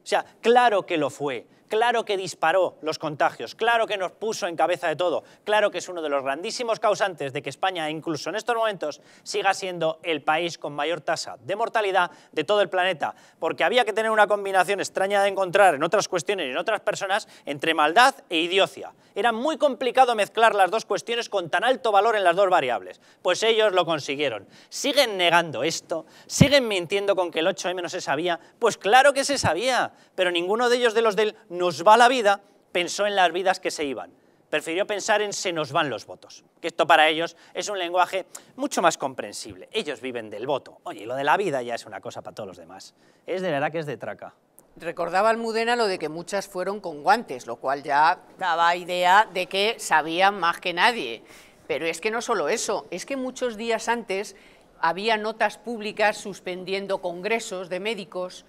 O sea, claro que lo fue. Claro que disparó los contagios, claro que nos puso en cabeza de todo, claro que es uno de los grandísimos causantes de que España, incluso en estos momentos, siga siendo el país con mayor tasa de mortalidad de todo el planeta, porque había que tener una combinación extraña de encontrar en otras cuestiones y en otras personas entre maldad e idiocia. Era muy complicado mezclar las dos cuestiones con tan alto valor en las dos variables, pues ellos lo consiguieron. Siguen negando esto, siguen mintiendo con que el 8M no se sabía, pues claro que se sabía, pero ninguno de ellos de los del nos va la vida, pensó en las vidas que se iban. Prefirió pensar en se nos van los votos, que esto para ellos es un lenguaje mucho más comprensible. Ellos viven del voto. Oye, lo de la vida ya es una cosa para todos los demás. Es de verdad que es de traca. Recordaba Almudena lo de que muchas fueron con guantes, lo cual ya daba idea de que sabían más que nadie. Pero es que no solo eso, es que muchos días antes había notas públicas suspendiendo congresos de médicos.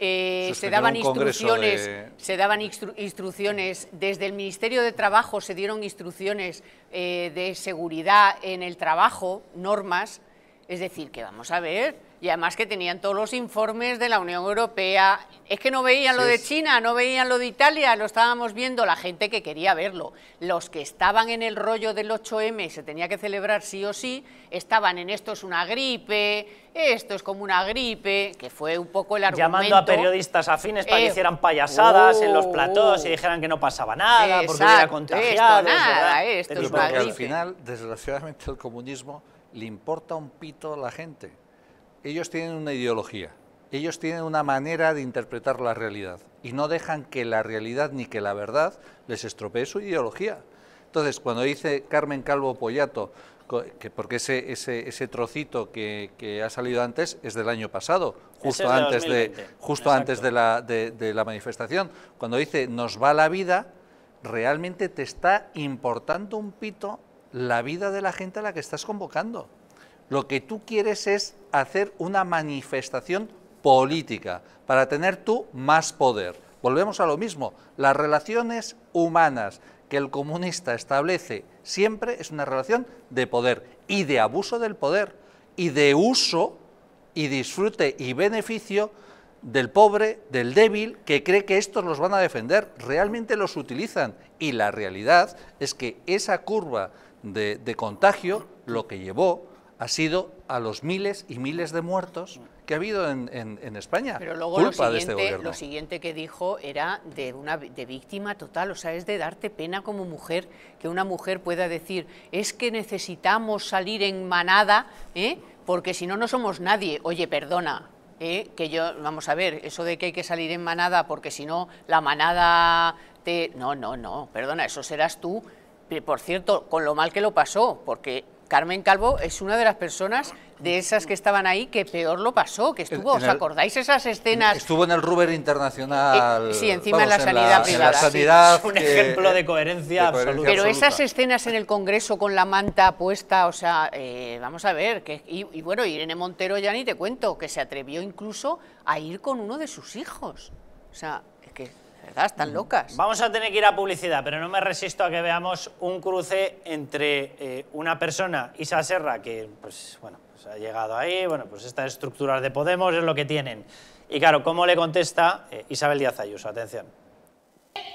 Eh, se, daban instrucciones, se daban instrucciones, desde el Ministerio de Trabajo se dieron instrucciones eh, de seguridad en el trabajo, normas, es decir, que vamos a ver, y además que tenían todos los informes de la Unión Europea. Es que no veían lo de China, no veían lo de Italia, lo estábamos viendo la gente que quería verlo. Los que estaban en el rollo del 8M, y se tenía que celebrar sí o sí, estaban en esto es una gripe, esto es como una gripe, que fue un poco el argumento. Llamando a periodistas afines para que eh, hicieran payasadas en los uh, platós y dijeran que no pasaba nada, porque hubiera contagiado. nada, esto es al final, desgraciadamente, el comunismo le importa un pito a la gente ellos tienen una ideología, ellos tienen una manera de interpretar la realidad y no dejan que la realidad ni que la verdad les estropee su ideología. Entonces, cuando dice Carmen Calvo Pollato, que porque ese, ese, ese trocito que, ha salido antes es del año pasado, justo antes, de, justo antes de la, de la manifestación, cuando dice nos va la vida, realmente te está importando un pito la vida de la gente a la que estás convocando. Lo que tú quieres es hacer una manifestación política para tener tú más poder. Volvemos a lo mismo, las relaciones humanas que el comunista establece siempre es una relación de poder y de abuso del poder y de uso y disfrute y beneficio del pobre, del débil, que cree que estos los van a defender, realmente los utilizan. Y la realidad es que esa curva de, contagio lo que llevó ha sido a los miles y miles de muertos que ha habido en, España. Pero luego lo, este siguiente, lo siguiente que dijo era de una de víctima total, o sea, es de darte pena como mujer, que una mujer pueda decir, es que necesitamos salir en manada, ¿eh? porque si no, no somos nadie. Oye, perdona, ¿eh? que yo, vamos a ver, eso de que hay que salir en manada porque si no la manada te... No, no, no, perdona, eso serás tú, por cierto, con lo mal que lo pasó, porque Carmen Calvo es una de las personas de esas que estaban ahí que peor lo pasó, que estuvo, ¿os acordáis esas escenas? Estuvo en el Ruber Internacional. Eh, sí, encima en la sanidad privada. la sanidad, un ejemplo de coherencia, absoluta. Pero esas escenas en el Congreso con la manta puesta, o sea, eh, vamos a ver, que, y, y, bueno, Irene Montero ya ni te cuento, que se atrevió incluso a ir con uno de sus hijos. O sea, ¿Verdad? Están mm. locas. Vamos a tener que ir a publicidad, pero no me resisto a que veamos un cruce entre eh, una persona, Isa Serra, que pues, bueno, pues ha llegado ahí, bueno, pues estas estructuras de Podemos es lo que tienen. Y claro, ¿cómo le contesta eh, Isabel Díaz Ayuso? Atención.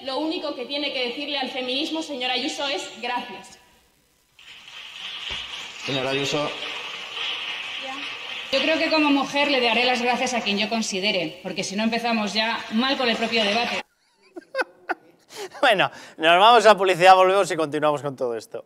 Lo único que tiene que decirle al feminismo, señora Ayuso, es gracias. Señora Ayuso, yo creo que como mujer le daré las gracias a quien yo considere, porque si no empezamos ya mal con el propio debate. bueno, nos vamos a publicidad, volvemos y continuamos con todo esto.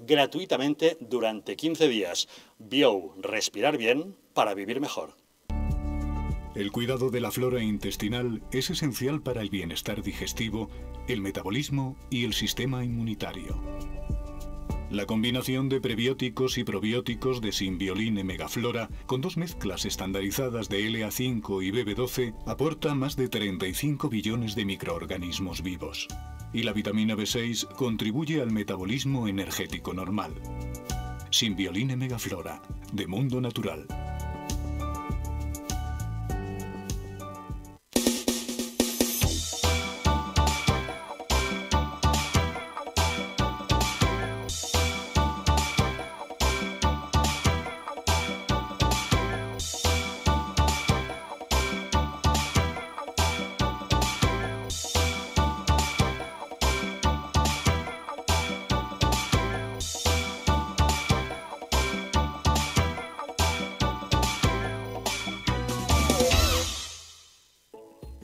gratuitamente durante 15 días. Bio, respirar bien para vivir mejor. El cuidado de la flora intestinal es esencial para el bienestar digestivo, el metabolismo y el sistema inmunitario. La combinación de prebióticos y probióticos de Simbioline Megaflora, con dos mezclas estandarizadas de LA5 y BB12, aporta más de 35 billones de microorganismos vivos y la vitamina B6 contribuye al metabolismo energético normal. Sin megaflora, de Mundo Natural.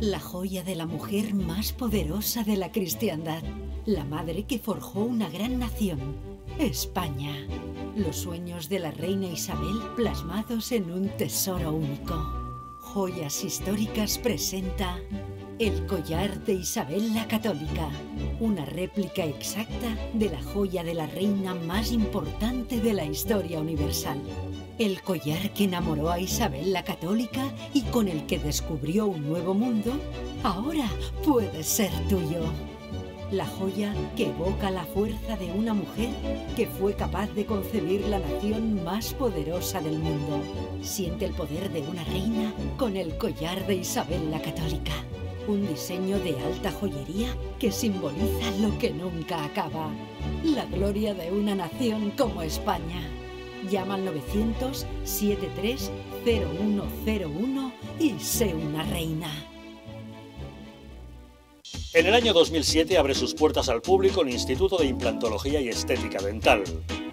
la joya de la mujer más poderosa de la cristiandad, la madre que forjó una gran nación, España. Los sueños de la reina Isabel plasmados en un tesoro único. Joyas históricas presenta el collar de Isabel la Católica, una réplica exacta de la joya de la reina más importante de la historia universal. El collar que enamoró a Isabel la Católica y con el que descubrió un nuevo mundo, ahora puede ser tuyo. La joya que evoca la fuerza de una mujer que fue capaz de concebir la nación más poderosa del mundo. Siente el poder de una reina con el collar de Isabel la Católica. Un diseño de alta joyería que simboliza lo que nunca acaba. La gloria de una nación como España. Llama al 900 730101 y sé una reina. En el año 2007 abre sus puertas al público el Instituto de Implantología y Estética Dental,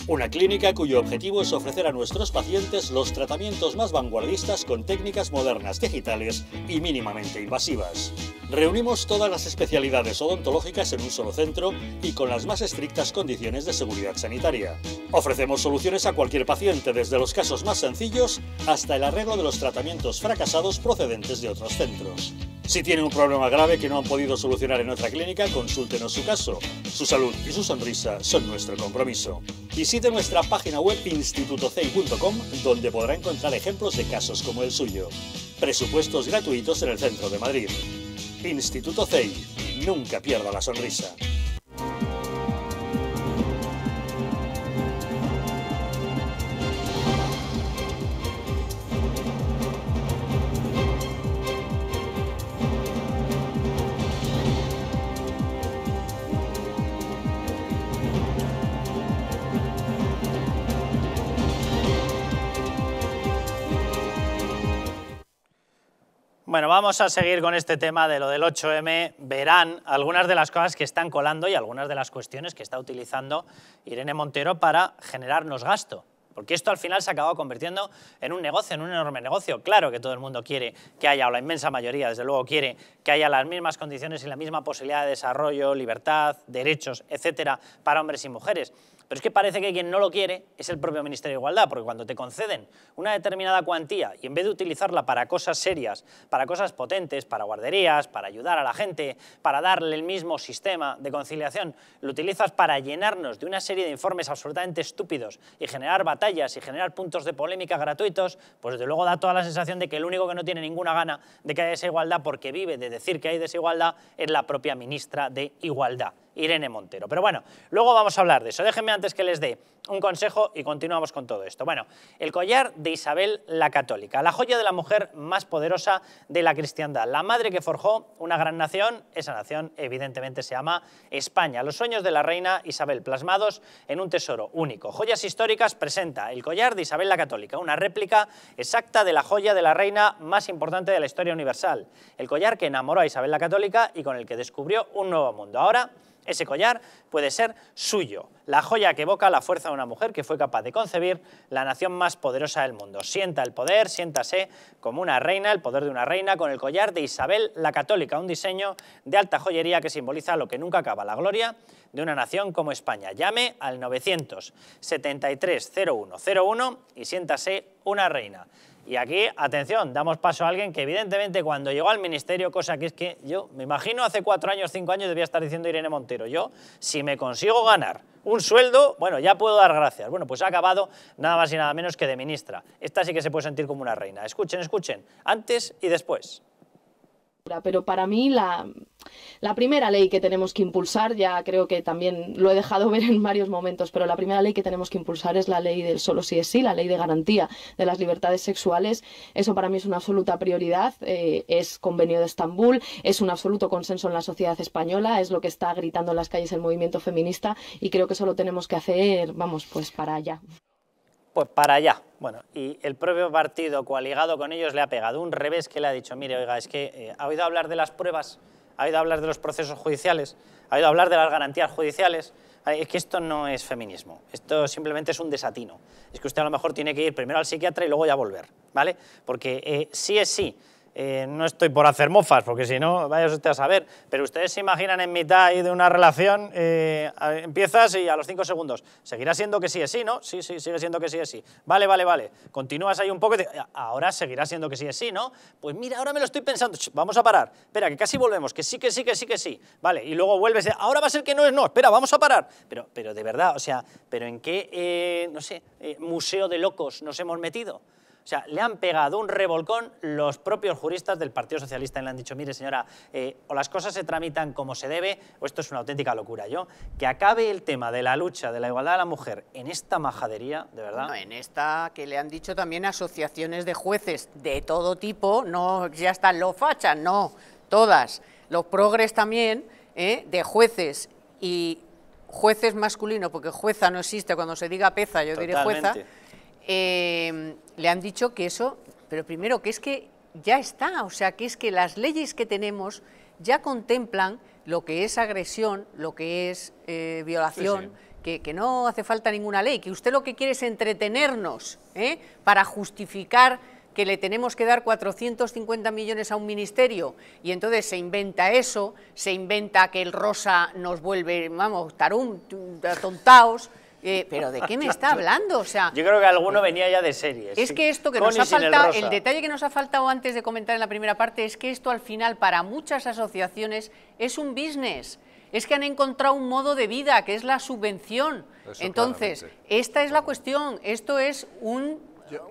una clínica cuyo objetivo es ofrecer a nuestros pacientes los tratamientos más vanguardistas con técnicas modernas digitales y mínimamente invasivas. Reunimos todas las especialidades odontológicas en un solo centro y con las más estrictas condiciones de seguridad sanitaria. Ofrecemos soluciones a cualquier paciente, desde los casos más sencillos hasta el arreglo de los tratamientos fracasados procedentes de otros centros. Si tiene un problema grave que no han podido solucionar en nuestra clínica, consúltenos su caso. Su salud y su sonrisa son nuestro compromiso. Visite nuestra página web institutocei.com donde podrá encontrar ejemplos de casos como el suyo. Presupuestos gratuitos en el centro de Madrid. Instituto CEI. Nunca pierda la sonrisa. Bueno, vamos a seguir con este tema de lo del 8M. Verán algunas de las cosas que están colando y algunas de las cuestiones que está utilizando Irene Montero para generarnos gasto. Porque esto al final se acabado convirtiendo en un negocio, en un enorme negocio. Claro que todo el mundo quiere que haya, o la inmensa mayoría desde luego quiere que haya las mismas condiciones y la misma posibilidad de desarrollo, libertad, derechos, etcétera, para hombres y mujeres. Pero es que parece que quien no lo quiere es el propio Ministerio de Igualdad, porque cuando te conceden una determinada cuantía y en vez de utilizarla para cosas serias, para cosas potentes, para guarderías, para ayudar a la gente, para darle el mismo sistema de conciliación, lo utilizas para llenarnos de una serie de informes absolutamente estúpidos y generar batallas y generar puntos de polémica gratuitos, pues desde luego da toda la sensación de que el único que no tiene ninguna gana de que haya desigualdad porque vive de decir que hay desigualdad es la propia ministra de Igualdad. Irene Montero. Pero bueno, luego vamos a hablar de eso. Déjenme antes que les dé un consejo y continuamos con todo esto. Bueno, el collar de Isabel la Católica, la joya de la mujer más poderosa de la cristiandad, la madre que forjó una gran nación, esa nación evidentemente se llama España. Los sueños de la reina Isabel plasmados en un tesoro único. Joyas históricas presenta el collar de Isabel la Católica, una réplica exacta de la joya de la reina más importante de la historia universal, el collar que enamoró a Isabel la Católica y con el que descubrió un nuevo mundo. Ahora ese collar puede ser suyo, la joya que evoca la fuerza de una mujer que fue capaz de concebir la nación más poderosa del mundo. Sienta el poder, siéntase como una reina, el poder de una reina, con el collar de Isabel la Católica, un diseño de alta joyería que simboliza lo que nunca acaba, la gloria de una nación como España. Llame al 973 0101 y siéntase una reina. Y aquí, atención, damos paso a alguien que evidentemente cuando llegó al ministerio, cosa que es que yo me imagino hace cuatro años, cinco años debía estar diciendo Irene Montero, yo si me consigo ganar un sueldo, bueno, ya puedo dar gracias. Bueno, pues ha acabado nada más y nada menos que de ministra. Esta sí que se puede sentir como una reina. Escuchen, escuchen, antes y después. Pero para mí la, primera ley que tenemos que impulsar, ya creo que también lo he dejado ver en varios momentos, pero la primera ley que tenemos que impulsar es la ley del solo si es sí, la ley de garantía de las libertades sexuales. Eso para mí es una absoluta prioridad, eh, es convenio de Estambul, es un absoluto consenso en la sociedad española, es lo que está gritando en las calles el movimiento feminista y creo que eso lo tenemos que hacer, vamos, pues para allá pues para allá. Bueno, y el propio partido coaligado con ellos le ha pegado un revés que le ha dicho, mire, oiga, es que eh, ha oído hablar de las pruebas, ha oído hablar de los procesos judiciales, ha oído hablar de las garantías judiciales, es que esto no es feminismo, esto simplemente es un desatino. Es que usted a lo mejor tiene que ir primero al psiquiatra y luego ya volver, ¿vale? Porque eh, sí es sí, eh, no estoy por hacer mofas, porque si no, vayas usted a saber, pero ustedes se imaginan en mitad de una relación, eh, empiezas y a los cinco segundos, seguirá siendo que sí es sí, ¿no? Sí, sí, sigue siendo que sí es sí. Vale, vale, vale. Continúas ahí un poco y ah, ahora seguirá siendo que sí es sí, ¿no? Pues mira, ahora me lo estoy pensando, vamos a parar, espera, que casi volvemos, que sí, que sí, que sí, que sí. Vale, y luego vuelves, a... ahora va a ser que no es no, espera, vamos a parar. Pero, pero de verdad, o sea, pero en qué, eh, no sé, museo de locos nos hemos metido. O sea, le han pegado un revolcón los propios juristas del Partido Socialista y le han dicho, mire señora, eh, o las cosas se tramitan como se debe o esto es una auténtica locura. Yo, que acabe el tema de la lucha de la igualdad de la mujer en esta majadería, de verdad. No, en esta que le han dicho también asociaciones de jueces de todo tipo, no ya están los fachas, no, todas. Los progres también, ¿eh? de jueces y jueces masculinos, porque jueza no existe cuando se diga peza, yo diré jueza Em, le han dicho que eso, pero primero que es que ya está, o sea, que es que las leyes que tenemos ya contemplan lo que es agresión, lo que es eh, violación, Que, no hace falta ninguna ley, que usted lo que quiere es entretenernos ¿eh? para justificar que le tenemos que dar 450 millones a un ministerio y entonces se inventa eso, se inventa que el rosa nos vuelve, vamos, tarum, tontaos, eh, pero ¿de qué me está hablando? O sea, Yo creo que alguno venía ya de series. Es que esto que nos ha faltado, el, detalle que nos ha faltado antes de comentar en la primera parte es que esto al final para muchas asociaciones es un business es que han encontrado un modo de vida, que es la subvención. Entonces, esta es la cuestión, esto es un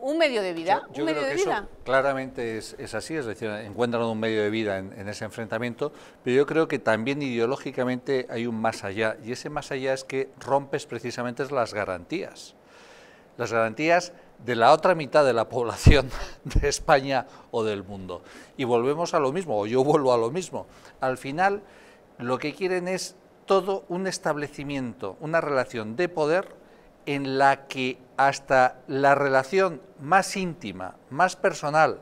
un medio de vida. Yo, creo que claramente es, así, es decir, encuentran un medio de vida en, en, ese enfrentamiento, pero yo creo que también ideológicamente hay un más allá, y ese más allá es que rompes precisamente las garantías. Las garantías de la otra mitad de la población de España o del mundo. Y volvemos a lo mismo, o yo vuelvo a lo mismo. Al final, lo que quieren es todo un establecimiento, una relación de poder en la que hasta la relación más íntima, más personal,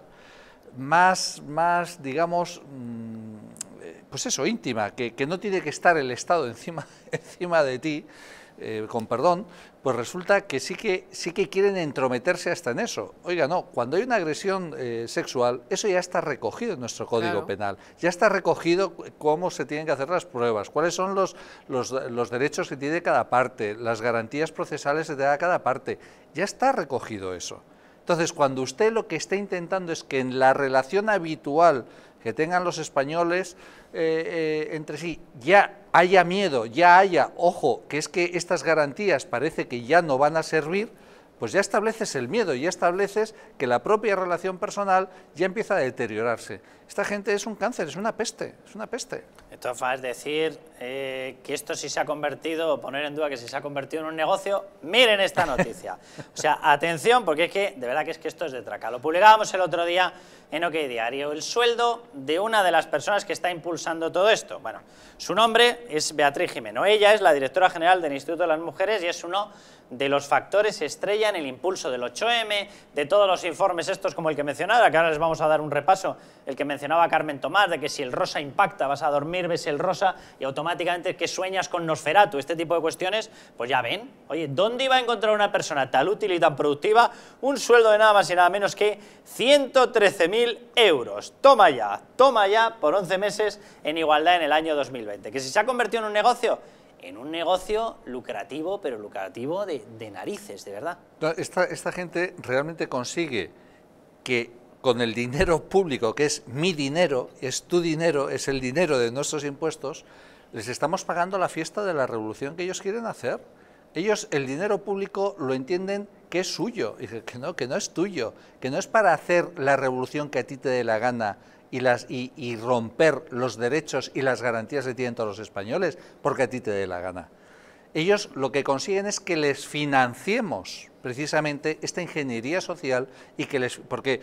más, más digamos, mm, eh, pues eso, íntima, que, no tiene que estar el Estado encima de ti, eh, con perdón, pues resulta que sí, que sí que quieren entrometerse hasta en eso. Oiga, no, cuando hay una agresión eh, sexual, eso ya está recogido en nuestro Código Penal, ya está recogido cómo se tienen que hacer las pruebas, cuáles son los, los, derechos que tiene cada parte, las garantías procesales que da cada parte, ya está recogido eso. Entonces, cuando usted lo que está intentando es que en la relación habitual que tengan los españoles eh, eh, entre sí, ya haya miedo, ya haya, ojo, que es que estas garantías parece que ya no van a servir, pues ya estableces el miedo, ya estableces que la propia relación personal ya empieza a deteriorarse. Esta gente es un cáncer, es una peste, es una peste. Esto es decir eh, que esto sí se ha convertido, o poner en duda que sí se ha convertido en un negocio, miren esta noticia. o sea, atención, porque es que, de verdad que es que esto es de traca. Lo publicábamos el otro día en OK Diario, el sueldo de una de las personas que está impulsando todo esto. Bueno, su nombre es Beatriz Jimeno, ella es la directora general del Instituto de las Mujeres y es uno de los factores estrella en el impulso del 8M, de todos los informes estos como el que mencionaba, que ahora les vamos a dar un repaso el que mencionaba Carmen Tomás, de que si el rosa impacta, vas a dormir, ves el rosa y automáticamente que sueñas con Nosferatu, este tipo de cuestiones, pues ya ven, oye, ¿dónde iba a encontrar una persona tan útil y tan productiva un sueldo de nada más y nada menos que 113.000 euros? Toma ya, toma ya por 11 meses en igualdad en el año 2020, que si se ha convertido en un negocio, en un negocio lucrativo, pero lucrativo de, narices, de verdad. esta gente realmente consigue que con el dinero público, que es mi dinero, es tu dinero, es el dinero de nuestros impuestos, les estamos pagando la fiesta de la revolución que ellos quieren hacer. Ellos el dinero público lo entienden que es suyo, y que no, que no es tuyo, que no es para hacer la revolución que a ti te dé la gana y, romper los derechos y las garantías que tienen todos los españoles, porque a ti te dé la gana. Ellos lo que consiguen es que les financiemos precisamente esta ingeniería social y que les... porque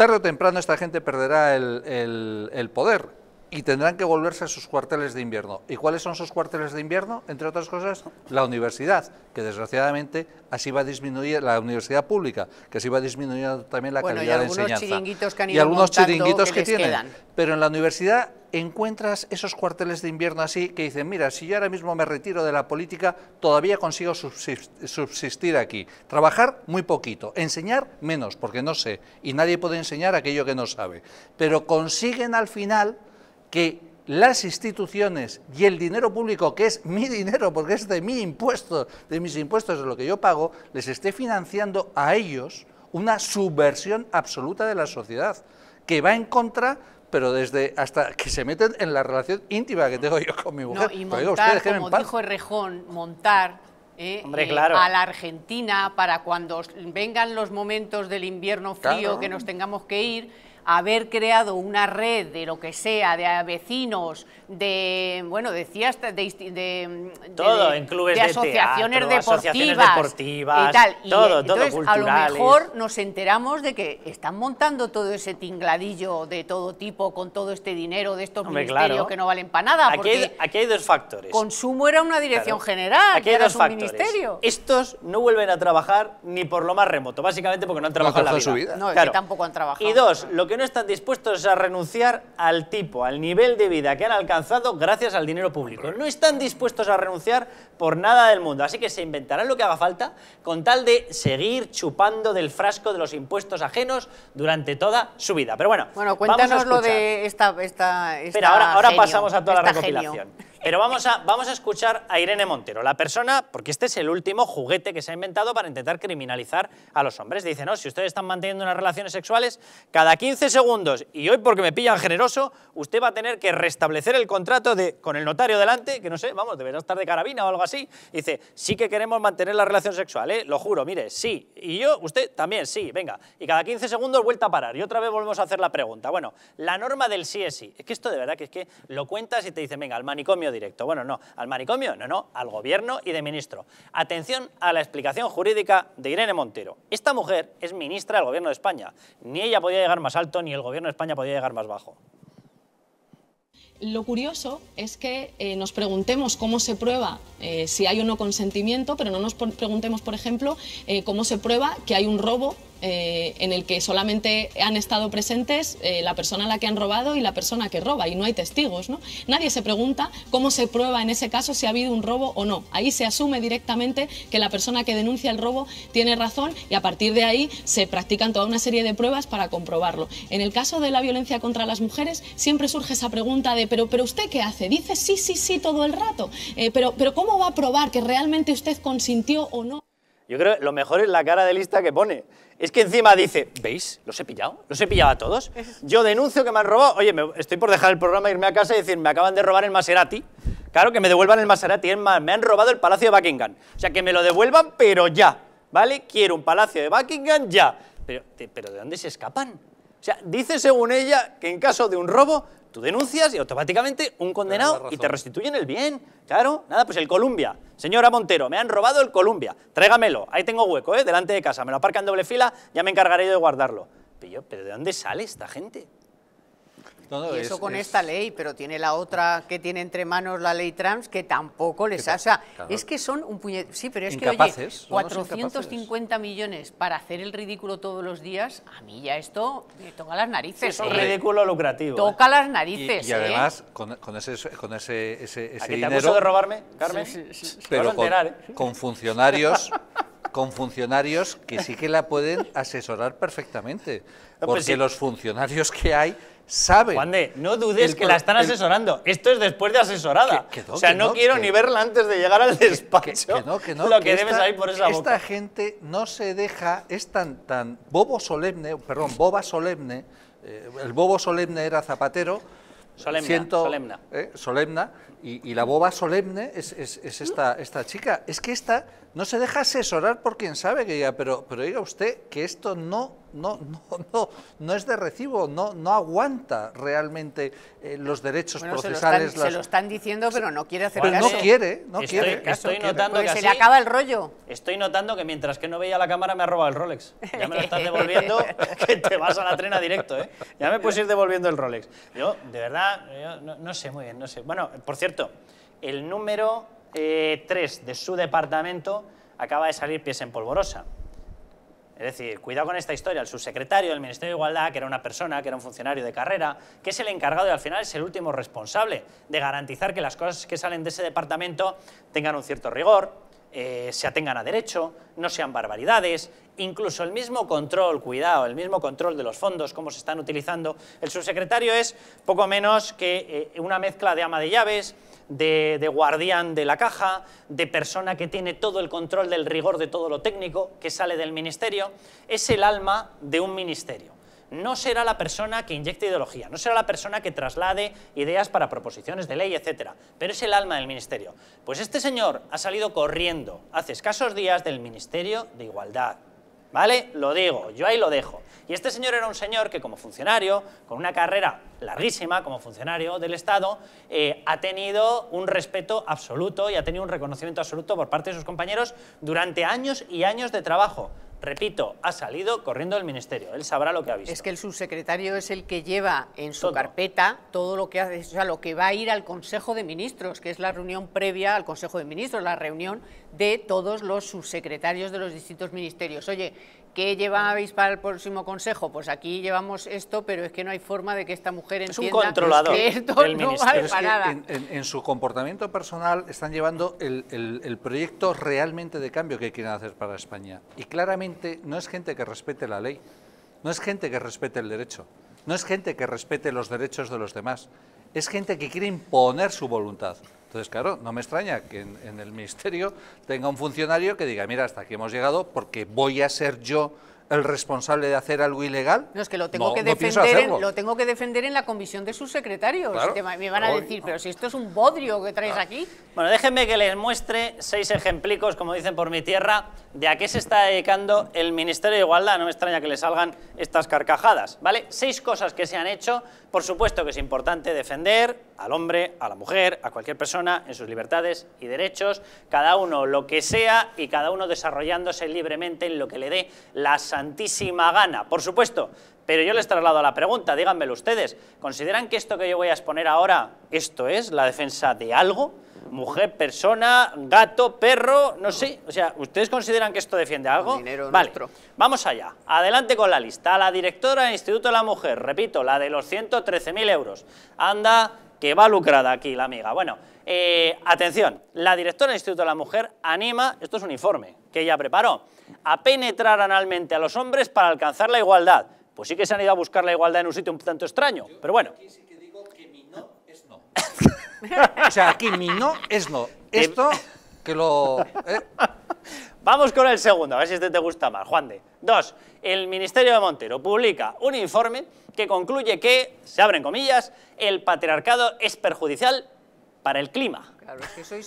tarde o temprano esta gente perderá el, el poder y tendrán que volverse a sus cuarteles de invierno. ¿Y cuáles son sus cuarteles de invierno? Entre otras cosas, la universidad, que desgraciadamente así va a disminuir, la universidad pública, que así va disminuyendo también la calidad de enseñanza. Y algunos chiringuitos que Y algunos chiringuitos que, tienen. Pero en la universidad encuentras esos cuarteles de invierno así que dicen, mira, si yo ahora mismo me retiro de la política, todavía consigo subsistir aquí. Trabajar muy poquito, enseñar menos, porque no sé, y nadie puede enseñar aquello que no sabe. Pero consiguen al final que las instituciones y el dinero público, que es mi dinero, porque es de mi impuesto, de mis impuestos, de lo que yo pago, les esté financiando a ellos una subversión absoluta de la sociedad, que va en contra pero desde hasta que se meten en la relación íntima que tengo yo con mi mujer. No, y montar, como dijo Rejón, montar eh, eh, a la Argentina para cuando vengan los momentos del invierno frío que nos tengamos que ir, haber creado una red de lo que sea, de vecinos, de, bueno, de, asociaciones, deportivas, y tal. Y, entonces, a lo mejor nos enteramos de que están montando todo ese tingladillo de todo tipo con todo este dinero de estos ministerios que no valen para nada. Aquí hay, dos factores. Consumo era una dirección general, era un ministerio. Estos no vuelven a trabajar ni por lo más remoto, básicamente porque no han trabajado en la vida. No, tampoco han trabajado. Y dos, lo que no están dispuestos a renunciar al tipo, al nivel de vida que han alcanzado gracias al dinero público. No están dispuestos a renunciar por nada del mundo, así que se inventarán lo que haga falta con tal de seguir chupando del frasco de los impuestos ajenos durante toda su vida. Pero bueno, bueno cuéntanos lo de esta... esta, Pero ahora, ahora pasamos a toda la recopilación. Pero vamos a, vamos a escuchar a Irene Montero, la persona, porque este es el último juguete que se ha inventado para intentar criminalizar a los hombres. Dice, no, si ustedes están manteniendo unas relaciones sexuales cada 15 segundos y hoy porque me pillan generoso, usted va a tener que restablecer el contrato de, con el notario delante, que no sé, vamos, deberá estar de carabina o algo así. Dice, sí que queremos mantener la relación sexual, ¿eh? lo juro, mire, sí. Y yo, usted también, sí, venga. Y cada 15 segundos vuelta a parar y otra vez volvemos a hacer la pregunta. Bueno, la norma del sí es sí. Es que esto de verdad que es que lo cuentas y te dicen, venga, al manicomio directo. Bueno, no, al maricomio, no, no, al gobierno y de ministro. Atención a la explicación jurídica de Irene Montero. Esta mujer es ministra del gobierno de España. Ni ella podía llegar más alto, ni el gobierno de España podía llegar más bajo. Lo curioso es que eh, nos preguntemos cómo se prueba eh, si hay o no consentimiento, pero no nos preguntemos, por ejemplo, eh, cómo se prueba que hay un robo eh, en el que solamente han estado presentes eh, la persona a la que han robado y la persona que roba y no hay testigos. ¿no? Nadie se pregunta cómo se prueba en ese caso si ha habido un robo o no. Ahí se asume directamente que la persona que denuncia el robo tiene razón y a partir de ahí se practican toda una serie de pruebas para comprobarlo. En el caso de la violencia contra las mujeres siempre surge esa pregunta de pero, pero usted qué hace? Dice sí, sí, sí todo el rato, eh, pero, pero ¿cómo va a probar que realmente usted consintió o no? Yo creo que lo mejor es la cara de lista que pone. Es que encima dice, ¿veis? ¿Los he pillado? ¿Los he pillado a todos? Yo denuncio que me han robado. Oye, estoy por dejar el programa, e irme a casa y decir, me acaban de robar el Maserati. Claro, que me devuelvan el Maserati. me han robado el Palacio de Buckingham. O sea, que me lo devuelvan, pero ya. ¿Vale? Quiero un Palacio de Buckingham ya. Pero, pero ¿de dónde se escapan? O sea, dice según ella que en caso de un robo Tú denuncias y automáticamente un condenado y te restituyen el bien. Claro, nada, pues el Columbia. Señora Montero, me han robado el Columbia. Tráigamelo. Ahí tengo hueco, ¿eh? Delante de casa. Me lo aparcan doble fila, ya me encargaré de guardarlo. Pero, ¿pero de dónde sale esta gente? y eso con esta ley, pero tiene la otra que tiene entre manos la ley trans que tampoco les asa. Es que son un puñet... Sí, pero es que, oye, 450 millones para hacer el ridículo todos los días, a mí ya esto me toca las narices. es un ridículo lucrativo. Toca ¿eh? las narices. Y, ¿eh? además, con, ese, con ese, ese, dinero... de robarme, Carmen? pero ¿eh? con, funcionarios... con funcionarios que sí que la pueden asesorar perfectamente, pues porque los funcionarios que hay Sabe. Juan de, no dudes que la están asesorando. Esto es después de asesorada. o sea, no, quiero ni verla antes de llegar al despacho. no, que no. Lo que, debes ahí por esa boca. Esta gente no se deja, es tan, tan bobo solemne, perdón, boba solemne. Eh, el bobo solemne era Zapatero. Solemna, solemna. Eh, solemna y, la boba solemne es, esta, esta chica. Es que esta no se deja asesorar por quien sabe que diga, pero, pero diga usted que esto no, no, no, no, es de recibo, no, no aguanta realmente eh, los derechos procesales. Se lo, están, diciendo, pero no quiere hacer caso. No quiere, no quiere. Estoy, notando pues que se le acaba el rollo. Estoy notando que mientras que no veía la cámara me ha robado el Rolex. Ya me lo estás devolviendo, que te vas a la trena directo, ¿eh? Ya me puedes ir devolviendo el Rolex. Yo, de verdad, no sé muy bien, no sé. Bueno, por cierto, el número eh, tres 3 de su departamento acaba de salir pies en polvorosa. Es decir, cuidado con esta historia. El subsecretario del Ministerio de Igualdad, que era una persona, que era un funcionario de carrera, que es el encargado y al final es el último responsable de garantizar que las cosas que salen de ese departamento tengan un cierto rigor, eh, se atengan a derecho, no sean barbaridades, incluso el mismo control, cuidado, el mismo control de los fondos, cómo se están utilizando. El subsecretario es poco menos que eh, una mezcla de ama de llaves, de, guardián de la caja, de persona que tiene todo el control del rigor de todo lo técnico que sale del ministerio, es el alma de un ministerio. No será la persona que inyecte ideología, no será la persona que traslade ideas para proposiciones de ley, etc. Pero es el alma del ministerio. Pues este señor ha salido corriendo hace escasos días del Ministerio de Igualdad ¿Vale? Lo digo, yo ahí lo dejo. Y este señor era un señor que como funcionario, con una carrera larguísima como funcionario del Estado, eh, ha tenido un respeto absoluto y ha tenido un reconocimiento absoluto por parte de sus compañeros durante años y años de trabajo. Repito, ha salido corriendo del ministerio, él sabrá lo que ha visto. Es que el subsecretario es el que lleva en su carpeta todo lo que hace, lo que va a ir al Consejo de Ministros, que es la reunión previa al Consejo de Ministros, la reunión de todos los subsecretarios de los distintos ministerios. Oye, ¿Qué lleváis para el próximo consejo? Pues aquí llevamos esto, pero es que no hay forma de que esta mujer entienda es que En, su comportamiento personal están llevando el, proyecto realmente de cambio que quieren hacer para España. Y claramente no es gente que respete la ley, no es gente que respete el derecho, no es gente que respete los derechos de los demás, es gente que quiere imponer su voluntad. Entonces, claro, no me extraña que en, el Ministerio tenga un funcionario que diga, mira, hasta aquí hemos llegado porque voy a ser yo el responsable de hacer algo ilegal? No, es que lo tengo, que, defender en, lo tengo que defender en la comisión de sus secretarios. me van a decir, pero si esto es un bodrio que traes ah. aquí. Bueno, déjenme que les muestre seis ejemplos como dicen por mi tierra, de a qué se está dedicando el Ministerio de Igualdad. No me extraña que le salgan estas carcajadas, ¿vale? Seis cosas que se han hecho. Por supuesto que es importante defender al hombre, a la mujer, a cualquier persona en sus libertades y derechos, cada uno lo que sea y cada uno desarrollándose libremente en lo que le dé la sanidad ...tantísima gana, por supuesto. Pero yo les traslado la pregunta, díganmelo ustedes. ¿Consideran que esto que yo voy a exponer ahora, esto es la defensa de algo? Mujer, persona, gato, perro, no sé. O sea, ¿ustedes consideran que esto defiende algo? vale, vamos allá. Adelante con la lista. A la directora del Instituto de la Mujer, repito, la de los 113.000 euros. Anda, que va lucrada aquí la amiga. Bueno, eh, atención, la directora del Instituto de la Mujer anima, esto es un informe que ella preparó, a penetrar analmente a los hombres para alcanzar la igualdad. Pues sí que se han ido a buscar la igualdad en un sitio un tanto extraño, pero bueno. Aquí sí que digo que mi no es no. o sea, aquí mi no es no. Eh, esto que lo... Eh. Vamos con el segundo, a ver si este te gusta más. Juan de. Dos, el Ministerio de Montero publica un informe que concluye que, se abren comillas, el patriarcado es perjudicial para el clima. Claro, este,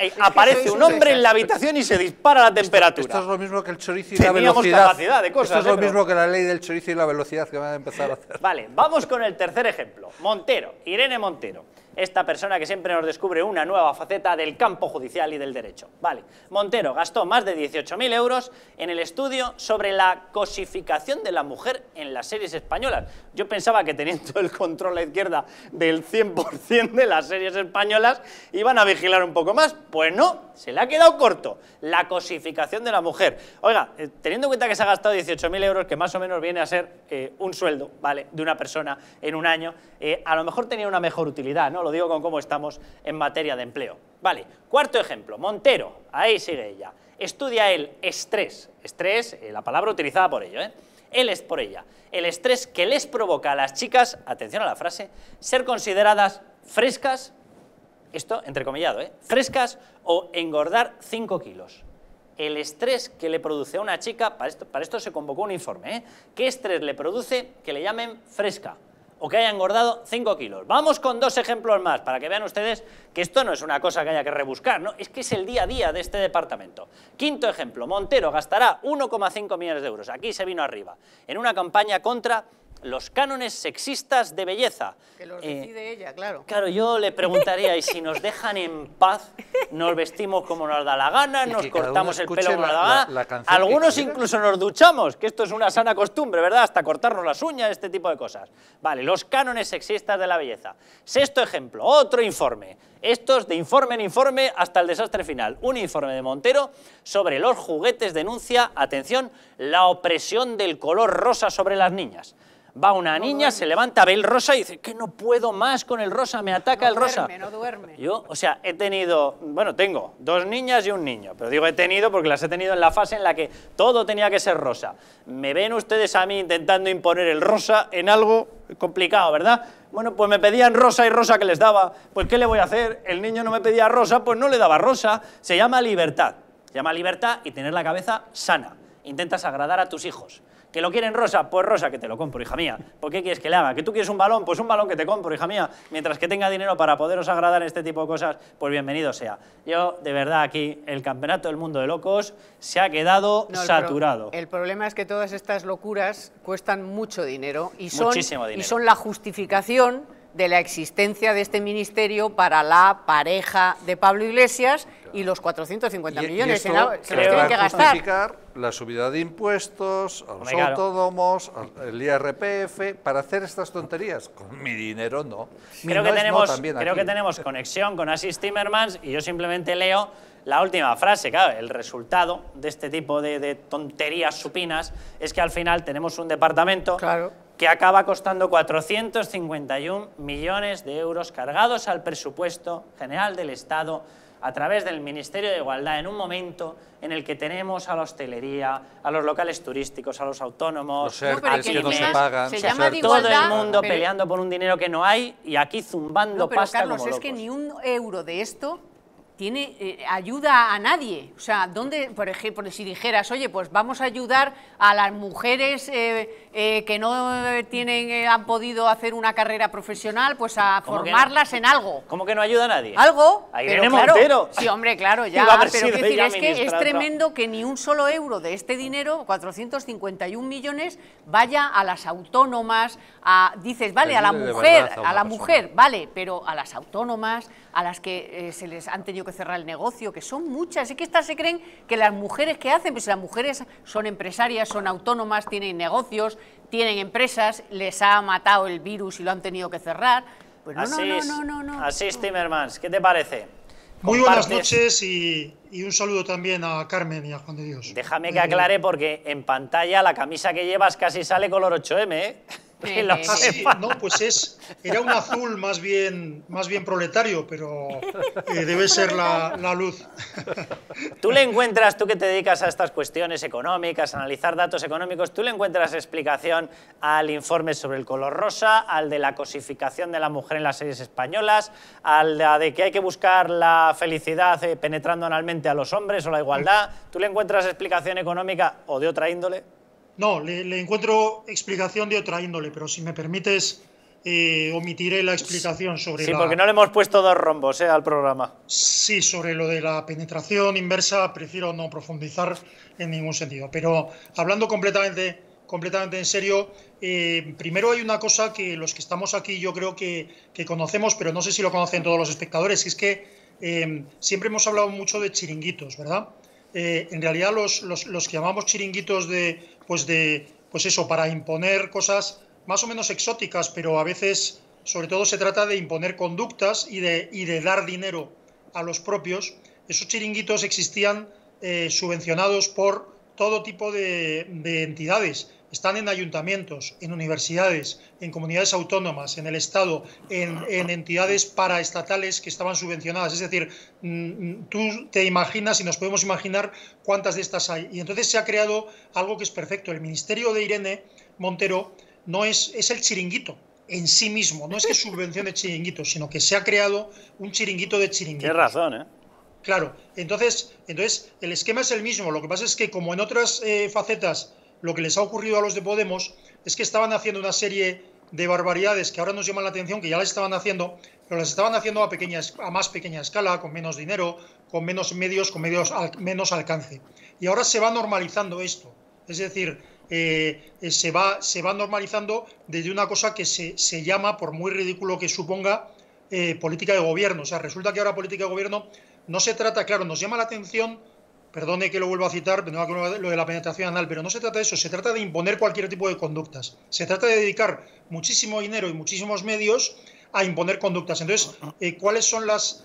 eh, aparece un hombre en la este. habitación y se dispara la temperatura. Esto, es lo mismo que el chorizo y la velocidad. capacidad de cosas. Esto es lo ¿eh? mismo que la ley del chorizo y la velocidad que van a empezar a hacer. Vale, vamos con el tercer ejemplo. Montero, Irene Montero esta persona que siempre nos descubre una nueva faceta del campo judicial y del derecho. Vale, Montero gastó más de 18.000 euros en el estudio sobre la cosificación de la mujer en las series españolas. Yo pensaba que teniendo el control a la izquierda del 100% de las series españolas iban a vigilar un poco más. Pues no, se le ha quedado corto la cosificación de la mujer. Oiga, eh, teniendo en cuenta que se ha gastado 18.000 euros, que más o menos viene a ser eh, un sueldo, ¿vale?, de una persona en un año, eh, a lo mejor tenía una mejor utilidad, ¿no? Lo digo con cómo estamos en materia de empleo. Vale, cuarto ejemplo, Montero, ahí sigue ella. Estudia el estrés, estrés, eh, la palabra utilizada por ello, ¿eh? Él es por ella, el estrés que les provoca a las chicas, atención a la frase, ser consideradas frescas, esto entrecomillado, ¿eh? frescas o engordar 5 kilos. El estrés que le produce a una chica, para esto, se convocó un informe, ¿eh? ¿qué estrés le produce que le llamen fresca? o que haya engordado 5 kilos. Vamos con dos ejemplos más para que vean ustedes que esto no es una cosa que haya que rebuscar, ¿no? es que es el día a día de este departamento. Quinto ejemplo, Montero gastará 1,5 millones de euros, aquí se vino arriba, en una campaña contra los cánones sexistas de belleza. Que los decide eh, ella, claro. Claro, yo le preguntaría, ¿y si nos dejan en paz? ¿Nos vestimos como nos da la gana? ¿Nos cortamos el pelo como nos da gana? Algunos incluso nos duchamos, que esto es una sana costumbre, ¿verdad? Hasta cortarnos las uñas, este tipo de cosas. Vale, los cánones sexistas de la belleza. Sexto ejemplo, otro informe. Estos de informe en informe hasta el desastre final. Un informe de Montero sobre los juguetes denuncia, atención, la opresión del color rosa sobre las niñas. Va una niña, se levanta, ve el rosa y dice, que no puedo más con el rosa, me ataca el rosa. Duerme, no duerme. Yo, o sea, he tenido, bueno, tengo dos niñas y un niño, pero digo he tenido porque las he tenido en la fase en la que todo tenía que ser rosa. Me ven ustedes a mí intentando imponer el rosa en algo complicado, ¿verdad? Bueno, pues me pedían rosa y rosa que les daba. Pues, ¿qué le voy a hacer? El niño no me pedía rosa, pues no le daba rosa. Se llama libertad. Se llama libertad y tener la cabeza sana. Intentas agradar a tus hijos. ¿Que lo quieren rosa? Pues rosa, que te lo compro, hija mía. ¿Por qué quieres que le haga? ¿Que tú quieres un balón? Pues un balón que te compro, hija mía. Mientras que tenga dinero para poderos agradar en este tipo de cosas, pues bienvenido sea. Yo, de verdad, aquí el Campeonato del Mundo de Locos se ha quedado saturado. el problema es que todas estas locuras cuestan mucho dinero y son, dinero. Y son la justificación de la existencia de este ministerio para la pareja de Pablo Iglesias y los 450 e- millones y esto se los tienen que gastar. la subida de impuestos, a los autónomos, el IRPF, para hacer estas tonterías. Con mi dinero no. creo que, tenemos, creo que tenemos conexión con Asis Timmermans y yo simplemente leo la última frase. Claro, el resultado de este tipo de, tonterías supinas es que al final tenemos un departamento que acaba costando 451 millones de euros cargados al presupuesto general del Estado a través del Ministerio de Igualdad en un momento en el que tenemos a la hostelería, a los locales turísticos, a los autónomos, que no se pagan, llama todo el mundo peleando por un dinero que no hay y aquí zumbando no, pero Carlos, es que ni un euro de esto tiene eh, ayuda a nadie. O sea, ¿dónde, por ejemplo, si dijeras, oye, pues vamos a ayudar a las mujeres eh, eh, que no tienen, han podido hacer una carrera profesional, pues a formarlas en algo? ¿Cómo que no ayuda a nadie? Algo. pero, Sí, hombre, claro, ya. Pero decir, es que es tremendo que ni un solo euro de este dinero, 451 millones, vaya a las autónomas, a, dices, vale, a la mujer, a la mujer, vale, pero a las autónomas, a las que eh, se les han tenido que cerrar el negocio, que son muchas, y que estas se creen que las mujeres que hacen, pues las mujeres son empresarias, son autónomas, tienen negocios, tienen empresas, les ha matado el virus y lo han tenido que cerrar. Pues no, así no, no, no, Así es, Timmermans, ¿qué te parece? Muy buenas noches y, y, un saludo también a Carmen y a Juan de Dios. Déjame eh, que aclare porque en pantalla la camisa que llevas casi sale color 8M, ¿eh? no, pues es, era un azul más bien, más bien proletario, pero eh, debe ser la, luz. ¿Tú le encuentras, tú que te dedicas a estas cuestiones económicas, a analizar datos económicos, tú le encuentras explicación al informe sobre el color rosa, al de la cosificación de la mujer en las series españolas, al de que hay que buscar la felicidad eh, penetrando analmente a los hombres o la igualdad? ¿Tú le encuentras explicación económica o de otra índole? No, le, encuentro explicación de otra índole, pero si me permites, eh, omitiré la explicación sobre. Sí, porque no le hemos puesto dos rombos eh, al programa. Sí, sobre lo de la penetración inversa, prefiero no profundizar en ningún sentido. Pero hablando completamente, completamente en serio, eh, primero hay una cosa que los que estamos aquí yo creo que, conocemos, pero no sé si lo conocen todos los espectadores, que es que eh, siempre hemos hablado mucho de chiringuitos, ¿verdad? en realidad los, que llamamos chiringuitos de pues de, pues eso, para imponer cosas más o menos exóticas, pero a veces, sobre todo se trata de imponer conductas y de, y de dar dinero a los propios. Esos chiringuitos existían eh, subvencionados por todo tipo de entidades, están en ayuntamientos, en universidades, en comunidades autónomas, en el Estado, en, entidades paraestatales que estaban subvencionadas. Es decir, mm, mm, tú te imaginas y nos podemos imaginar cuántas de estas hay. Y entonces se ha creado algo que es perfecto. El Ministerio de Irene Montero no es, es el chiringuito en sí mismo. No es que de chiringuitos, sino que se ha creado un chiringuito de chiringuitos. Qué razón, ¿eh? Claro, entonces, entonces el esquema es el mismo. Lo que pasa es que como en otras eh, facetas lo que les ha ocurrido a los de Podemos es que estaban haciendo una serie de barbaridades que ahora nos llaman la atención, que ya las estaban haciendo, pero las estaban haciendo a, pequeña, a más pequeña escala, con menos dinero, con menos medios, con medios menos alcance. Y ahora se va normalizando esto. Es decir, eh, eh, se, va, se va normalizando desde una cosa que se, se llama, por muy ridículo que suponga, eh, política de gobierno. O sea, resulta que ahora política de gobierno no se trata, claro, nos llama la atención perdone que lo vuelva a citar, pero no, lo de la penetración anal, pero no se trata de eso, se trata de imponer cualquier tipo de conductas. Se trata de dedicar muchísimo dinero y muchísimos medios a imponer conductas. Entonces, eh, ¿cuáles son las,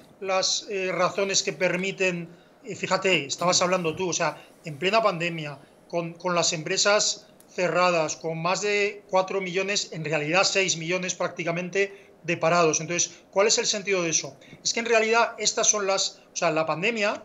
eh, razones que permiten, eh, fíjate, estabas hablando tú, o sea, en plena pandemia, con, con las empresas cerradas, con más de 4 millones, en realidad 6 millones prácticamente de parados. Entonces, ¿cuál es el sentido de eso? Es que en realidad estas son las, o sea, la pandemia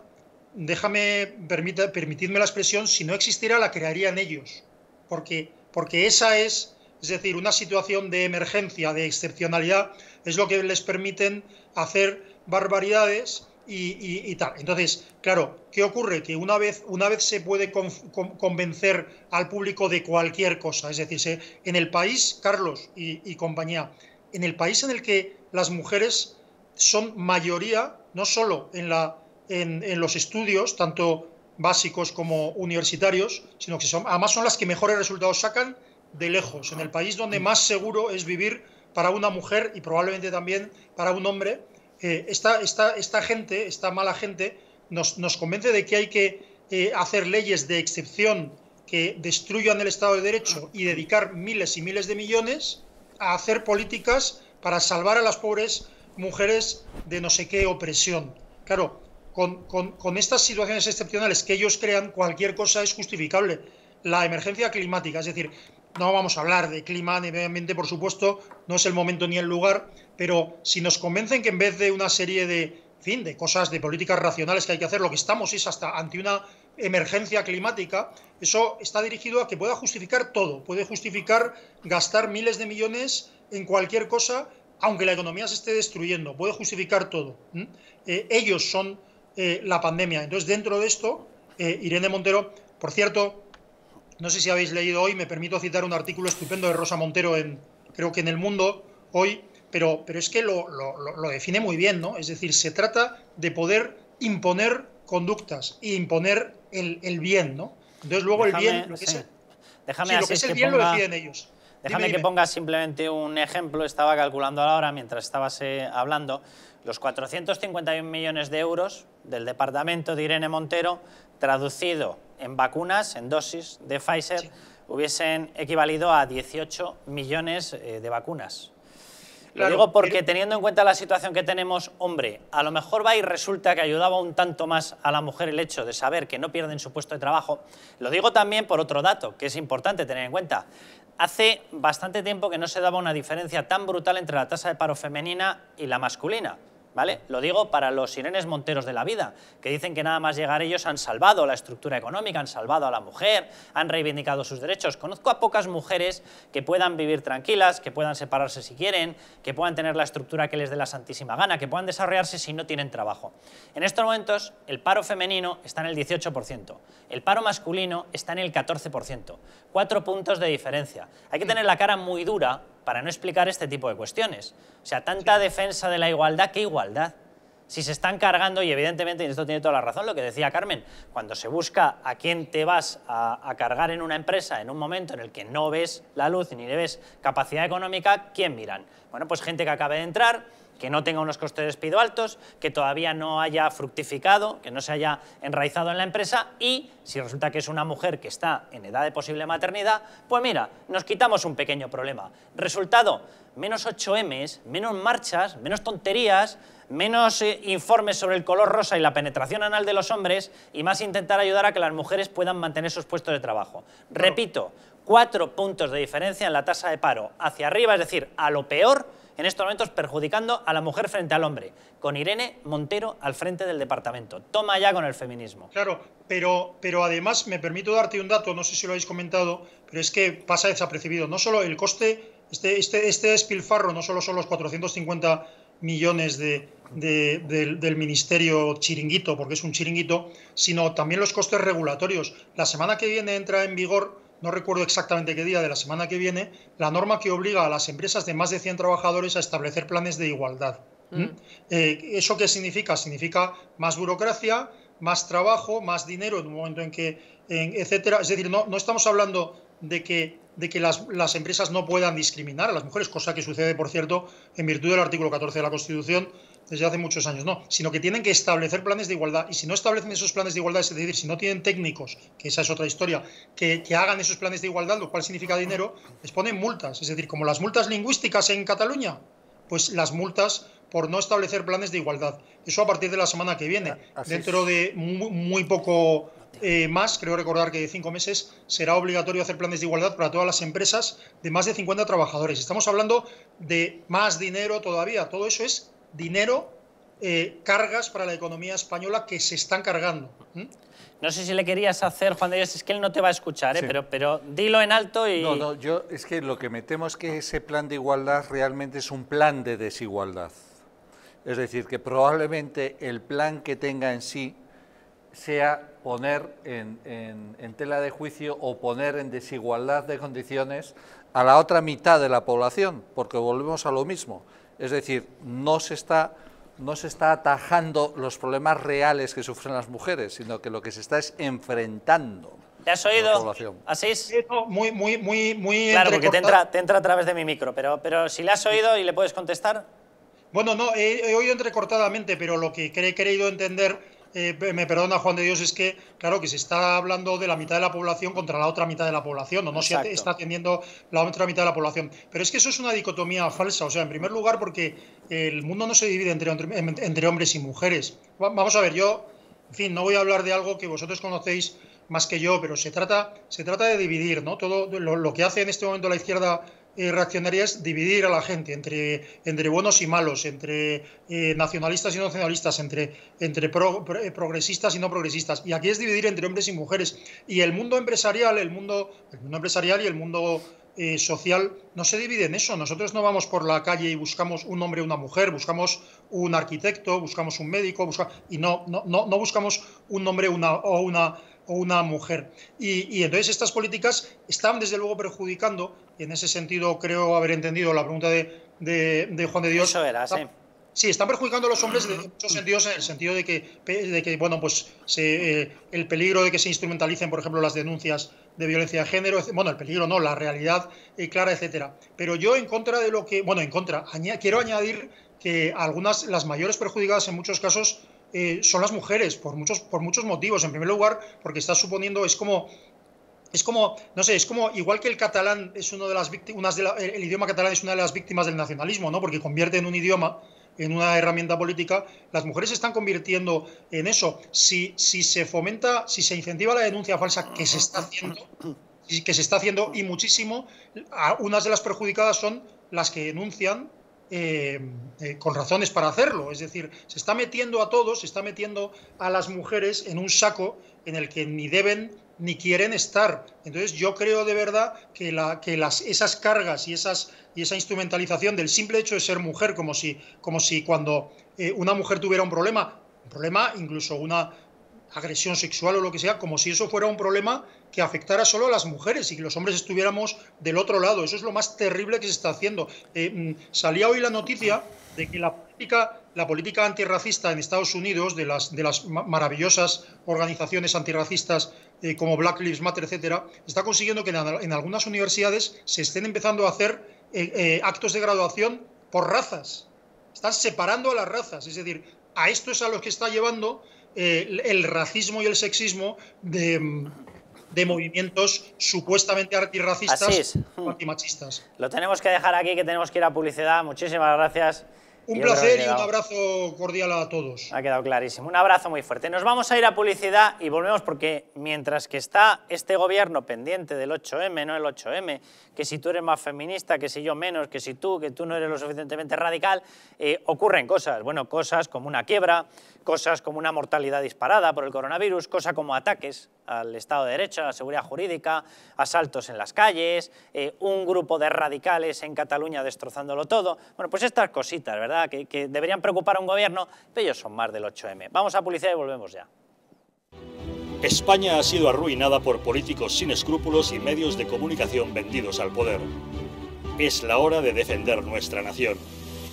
déjame, permitirme permitidme la expresión, si no existiera la crearían ellos, porque, porque esa es, es decir, una situación de emergencia, de excepcionalidad, es lo que les permiten hacer barbaridades y, y, tal. Entonces, claro, ¿qué ocurre? Que una vez, una vez se puede convencer al público de cualquier cosa, es decir, en el país, Carlos y, compañía, en el país en el que las mujeres son mayoría, no solo en la en, los estudios, tanto básicos como universitarios, sino que son, además son las que mejores resultados sacan de lejos, en el país donde más seguro es vivir para una mujer y probablemente también para un hombre. Eh, esta, esta, esta, gente, esta mala gente, nos, nos convence de que hay que eh, hacer leyes de excepción que destruyan el Estado de Derecho y dedicar miles y miles de millones a hacer políticas para salvar a las pobres mujeres de no sé qué opresión. Claro, con, estas situaciones excepcionales que ellos crean, cualquier cosa es justificable. La emergencia climática, es decir, no vamos a hablar de clima, de por supuesto, no es el momento ni el lugar, pero si nos convencen que en vez de una serie de, fin, de cosas, de políticas racionales que hay que hacer, lo que estamos es hasta ante una emergencia climática, eso está dirigido a que pueda justificar todo, puede justificar gastar miles de millones en cualquier cosa, aunque la economía se esté destruyendo, puede justificar todo. Eh, ellos son eh, la pandemia. Entonces, dentro de esto, eh, Irene Montero, por cierto, no sé si habéis leído hoy, me permito citar un artículo estupendo de Rosa Montero en, creo que en El Mundo, hoy, pero, pero es que lo, lo, define muy bien, ¿no? Es decir, se trata de poder imponer conductas y imponer el, el bien, ¿no? Entonces luego el bien, lo que es, el bien lo deciden ellos. Déjame que ponga simplemente un ejemplo, estaba calculando ahora mientras estabas eh, hablando, los 451 millones de euros del departamento de Irene Montero, traducido en vacunas, en dosis de Pfizer, hubiesen equivalido a 18 millones eh, de vacunas. Lo digo porque teniendo en cuenta la situación que tenemos, hombre, a lo mejor va y resulta que ayudaba un tanto más a la mujer el hecho de saber que no pierden su puesto de trabajo. Lo digo también por otro dato que es importante tener en cuenta. Hace bastante tiempo que no se daba una diferencia tan brutal entre la tasa de paro femenina y la masculina. Lo digo para los sirenes monteros de la vida, que dicen que nada más llegar ellos han salvado la estructura económica, han salvado a la mujer, han reivindicado sus derechos. Conozco a pocas mujeres que puedan vivir tranquilas, que puedan separarse si quieren, que puedan tener la estructura que les dé la santísima gana, que puedan desarrollarse si no tienen trabajo. En estos momentos el paro femenino está en el 18%, el paro masculino está en el 14%, cuatro puntos de diferencia. Hay que tener la cara muy dura para no explicar este tipo de cuestiones. O sea, tanta defensa de la igualdad, ¿qué igualdad? Si se están cargando, y evidentemente, y esto tiene toda la razón, lo que decía Carmen, cuando se busca a quién te vas a, cargar en una empresa en un momento en el que no ves la luz ni ves capacidad económica, ¿quién miran? Bueno, pues gente que acaba de entrar, que no tenga unos costes de despido altos, que todavía no haya fructificado, que no se haya enraizado en la empresa y si resulta que es una mujer que está en edad de posible maternidad, pues mira, nos quitamos un pequeño problema. Resultado, menos 8 m menos marchas, menos tonterías, menos eh, informes sobre el color rosa y la penetración anal de los hombres y más intentar ayudar a que las mujeres puedan mantener sus puestos de trabajo. Repito, cuatro puntos de diferencia en la tasa de paro hacia arriba, es decir, a lo peor en estos momentos perjudicando a la mujer frente al hombre, con Irene Montero al frente del departamento. Toma ya con el feminismo. Claro, pero, pero además me permito darte un dato, no sé si lo habéis comentado, pero es que pasa desapercibido. No solo el coste, este, este, este despilfarro, no solo son los 450 millones del, ministerio chiringuito, porque es un chiringuito, sino también los costes regulatorios. La semana que viene entra en vigor no recuerdo exactamente qué día de la semana que viene, la norma que obliga a las empresas de más de 100 trabajadores a establecer planes de igualdad. ¿Mm? Mm. Eh, ¿Eso qué significa? Significa más burocracia, más trabajo, más dinero en un momento en que, etcétera. Es decir, no, no estamos hablando de que, de que las, las, empresas no puedan discriminar a las mujeres, cosa que sucede, por cierto, en virtud del artículo 14 de la Constitución, desde hace muchos años, no, sino que tienen que establecer planes de igualdad. Y si no establecen esos planes de igualdad, es decir, si no tienen técnicos, que esa es otra historia, que, hagan esos planes de igualdad, lo cual significa dinero, les ponen multas. Es decir, como las multas lingüísticas en Cataluña, pues las multas por no establecer planes de igualdad. Eso a partir de la semana que viene. Ah, Dentro de muy, poco eh, más, creo recordar que de cinco meses, será obligatorio hacer planes de igualdad para todas las empresas de más de 50 trabajadores. Estamos hablando de más dinero todavía. Todo eso es dinero, eh, cargas para la economía española que se están cargando. No sé si le querías hacer, Juan de Dios, es que él no te va a escuchar, ¿eh? pero, pero dilo en alto y... No, no, yo es que lo que me temo es que ese plan de igualdad realmente es un plan de desigualdad. Es decir, que probablemente el plan que tenga en sí sea poner en tela de juicio o poner en desigualdad de condiciones a la otra mitad de la población, porque volvemos a lo mismo es decir, no se está no se está atajando los problemas reales que sufren las mujeres, sino que lo que se está es enfrentando. oído, la Muy, muy, muy, muy Claro, porque te entra, a través de mi micro, pero, pero si le has oído y le puedes contestar. Bueno, no, he, oído entrecortadamente, pero lo que he querido entender eh, me perdona Juan de Dios, es que, claro, que se está hablando de la mitad de la población contra la otra mitad de la población, o no se está atendiendo la otra mitad de la población. Pero es que eso es una dicotomía falsa, o sea, en primer lugar, porque el mundo no se divide entre, hombres y mujeres. Vamos a ver, yo, en fin, no voy a hablar de algo que vosotros conocéis más que yo, pero se trata, se trata de dividir, ¿no? Todo lo que hace en este momento la izquierda eh, reaccionaria es dividir a la gente entre, entre buenos y malos, entre eh, nacionalistas y no nacionalistas, entre, entre eh, progresistas y no progresistas. Y aquí es dividir entre hombres y mujeres. Y el mundo empresarial, el mundo, empresarial y el mundo social no se divide en eso. Nosotros no vamos por la calle y buscamos un hombre o una mujer, buscamos un arquitecto, buscamos un médico, y no, no, no, no buscamos un hombre una, o una o una mujer. Y, entonces estas políticas están desde luego perjudicando, en ese sentido creo haber entendido la pregunta de, de, Juan de Dios. Eso sí. están perjudicando a los hombres en muchos sentidos, en el sentido de que, de que bueno, pues se, eh, el peligro de que se instrumentalicen, por ejemplo, las denuncias de violencia de género, bueno, el peligro no, la realidad eh, clara, etcétera. Pero yo en contra de lo que, bueno, en contra, quiero añadir que algunas, las mayores perjudicadas en muchos casos eh, son las mujeres, por muchos, por muchos motivos. En primer lugar, porque está suponiendo, es como es como, no sé, es como, igual que el catalán es uno de las víctimas, el, idioma catalán es una de las víctimas del nacionalismo, ¿no? Porque convierte en un idioma, en una herramienta política, las mujeres se están convirtiendo en eso. Si, si se fomenta, si se incentiva la denuncia falsa que se está haciendo, que se está haciendo y muchísimo, unas de las perjudicadas son las que denuncian eh, eh, con razones para hacerlo. Es decir, se está metiendo a todos, se está metiendo a las mujeres en un saco en el que ni deben ni quieren estar. Entonces yo creo de verdad que, la, que las, esas cargas y, esas, y esa instrumentalización del simple hecho de ser mujer, como si, como si cuando eh, una mujer tuviera un problema, un problema incluso una agresión sexual o lo que sea, como si eso fuera un problema que afectara solo a las mujeres y que los hombres estuviéramos del otro lado. Eso es lo más terrible que se está haciendo. Eh, mm, salía hoy la noticia de que la política, antirracista en Estados Unidos, de las, de las maravillosas organizaciones antirracistas eh, como Black Lives Matter, etcétera, está consiguiendo que en, algunas universidades se estén empezando a hacer eh, actos de graduación por razas. Están separando a las razas. Es decir, a esto es a los que está llevando el racismo y el sexismo de mm, de movimientos supuestamente antirracistas o antimachistas. Lo tenemos que dejar aquí, que tenemos que ir a publicidad. Muchísimas gracias. Un placer y un abrazo cordial a todos. Ha quedado clarísimo. Un abrazo muy fuerte. Nos vamos a ir a publicidad y volvemos porque mientras que está este gobierno pendiente del 8M, no el 8M, que si tú eres más feminista, que si yo menos, que si tú, que tú no eres lo suficientemente radical, eh, ocurren cosas. Bueno, cosas como una quiebra, cosas como una mortalidad disparada por el coronavirus, cosas como ataques al Estado de Derecho, a la seguridad jurídica, asaltos en las calles, eh, un grupo de radicales en Cataluña destrozándolo todo. Bueno, pues estas cositas, ¿verdad? Que, que deberían preocupar a un gobierno, pero ellos son más del 8M. Vamos a publicidad y volvemos ya. España ha sido arruinada por políticos sin escrúpulos y medios de comunicación vendidos al poder. Es la hora de defender nuestra nación,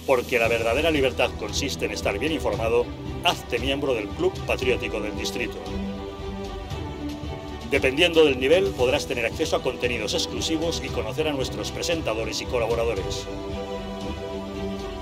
porque la verdadera libertad consiste en estar bien informado. Hazte miembro del Club Patriótico del Distrito. Dependiendo del nivel, podrás tener acceso a contenidos exclusivos y conocer a nuestros presentadores y colaboradores.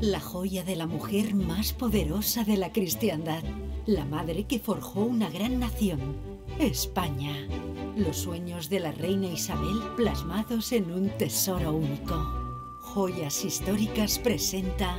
la joya de la mujer más poderosa de la cristiandad, la madre que forjó una gran nación, España. Los sueños de la reina Isabel plasmados en un tesoro único. Joyas Históricas presenta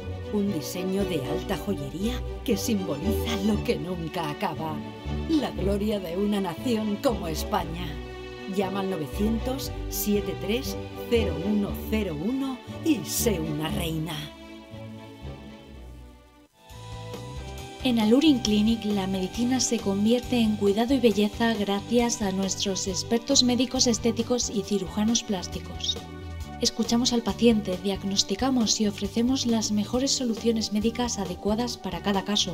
Un diseño de alta joyería que simboliza lo que nunca acaba, la gloria de una nación como España. Llama al 900-730101 y sé una reina. En Alurin Clinic la medicina se convierte en cuidado y belleza gracias a nuestros expertos médicos estéticos y cirujanos plásticos. Escuchamos al paciente, diagnosticamos y ofrecemos las mejores soluciones médicas adecuadas para cada caso.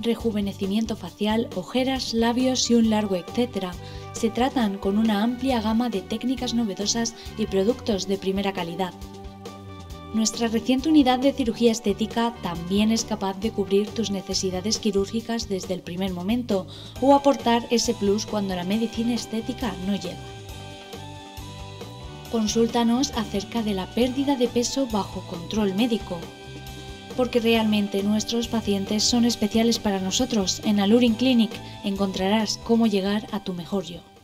Rejuvenecimiento facial, ojeras, labios y un largo etcétera se tratan con una amplia gama de técnicas novedosas y productos de primera calidad. Nuestra reciente unidad de cirugía estética también es capaz de cubrir tus necesidades quirúrgicas desde el primer momento o aportar ese plus cuando la medicina estética no llega consúltanos acerca de la pérdida de peso bajo control médico, porque realmente nuestros pacientes son especiales para nosotros. En Alurin Clinic encontrarás cómo llegar a tu mejor yo.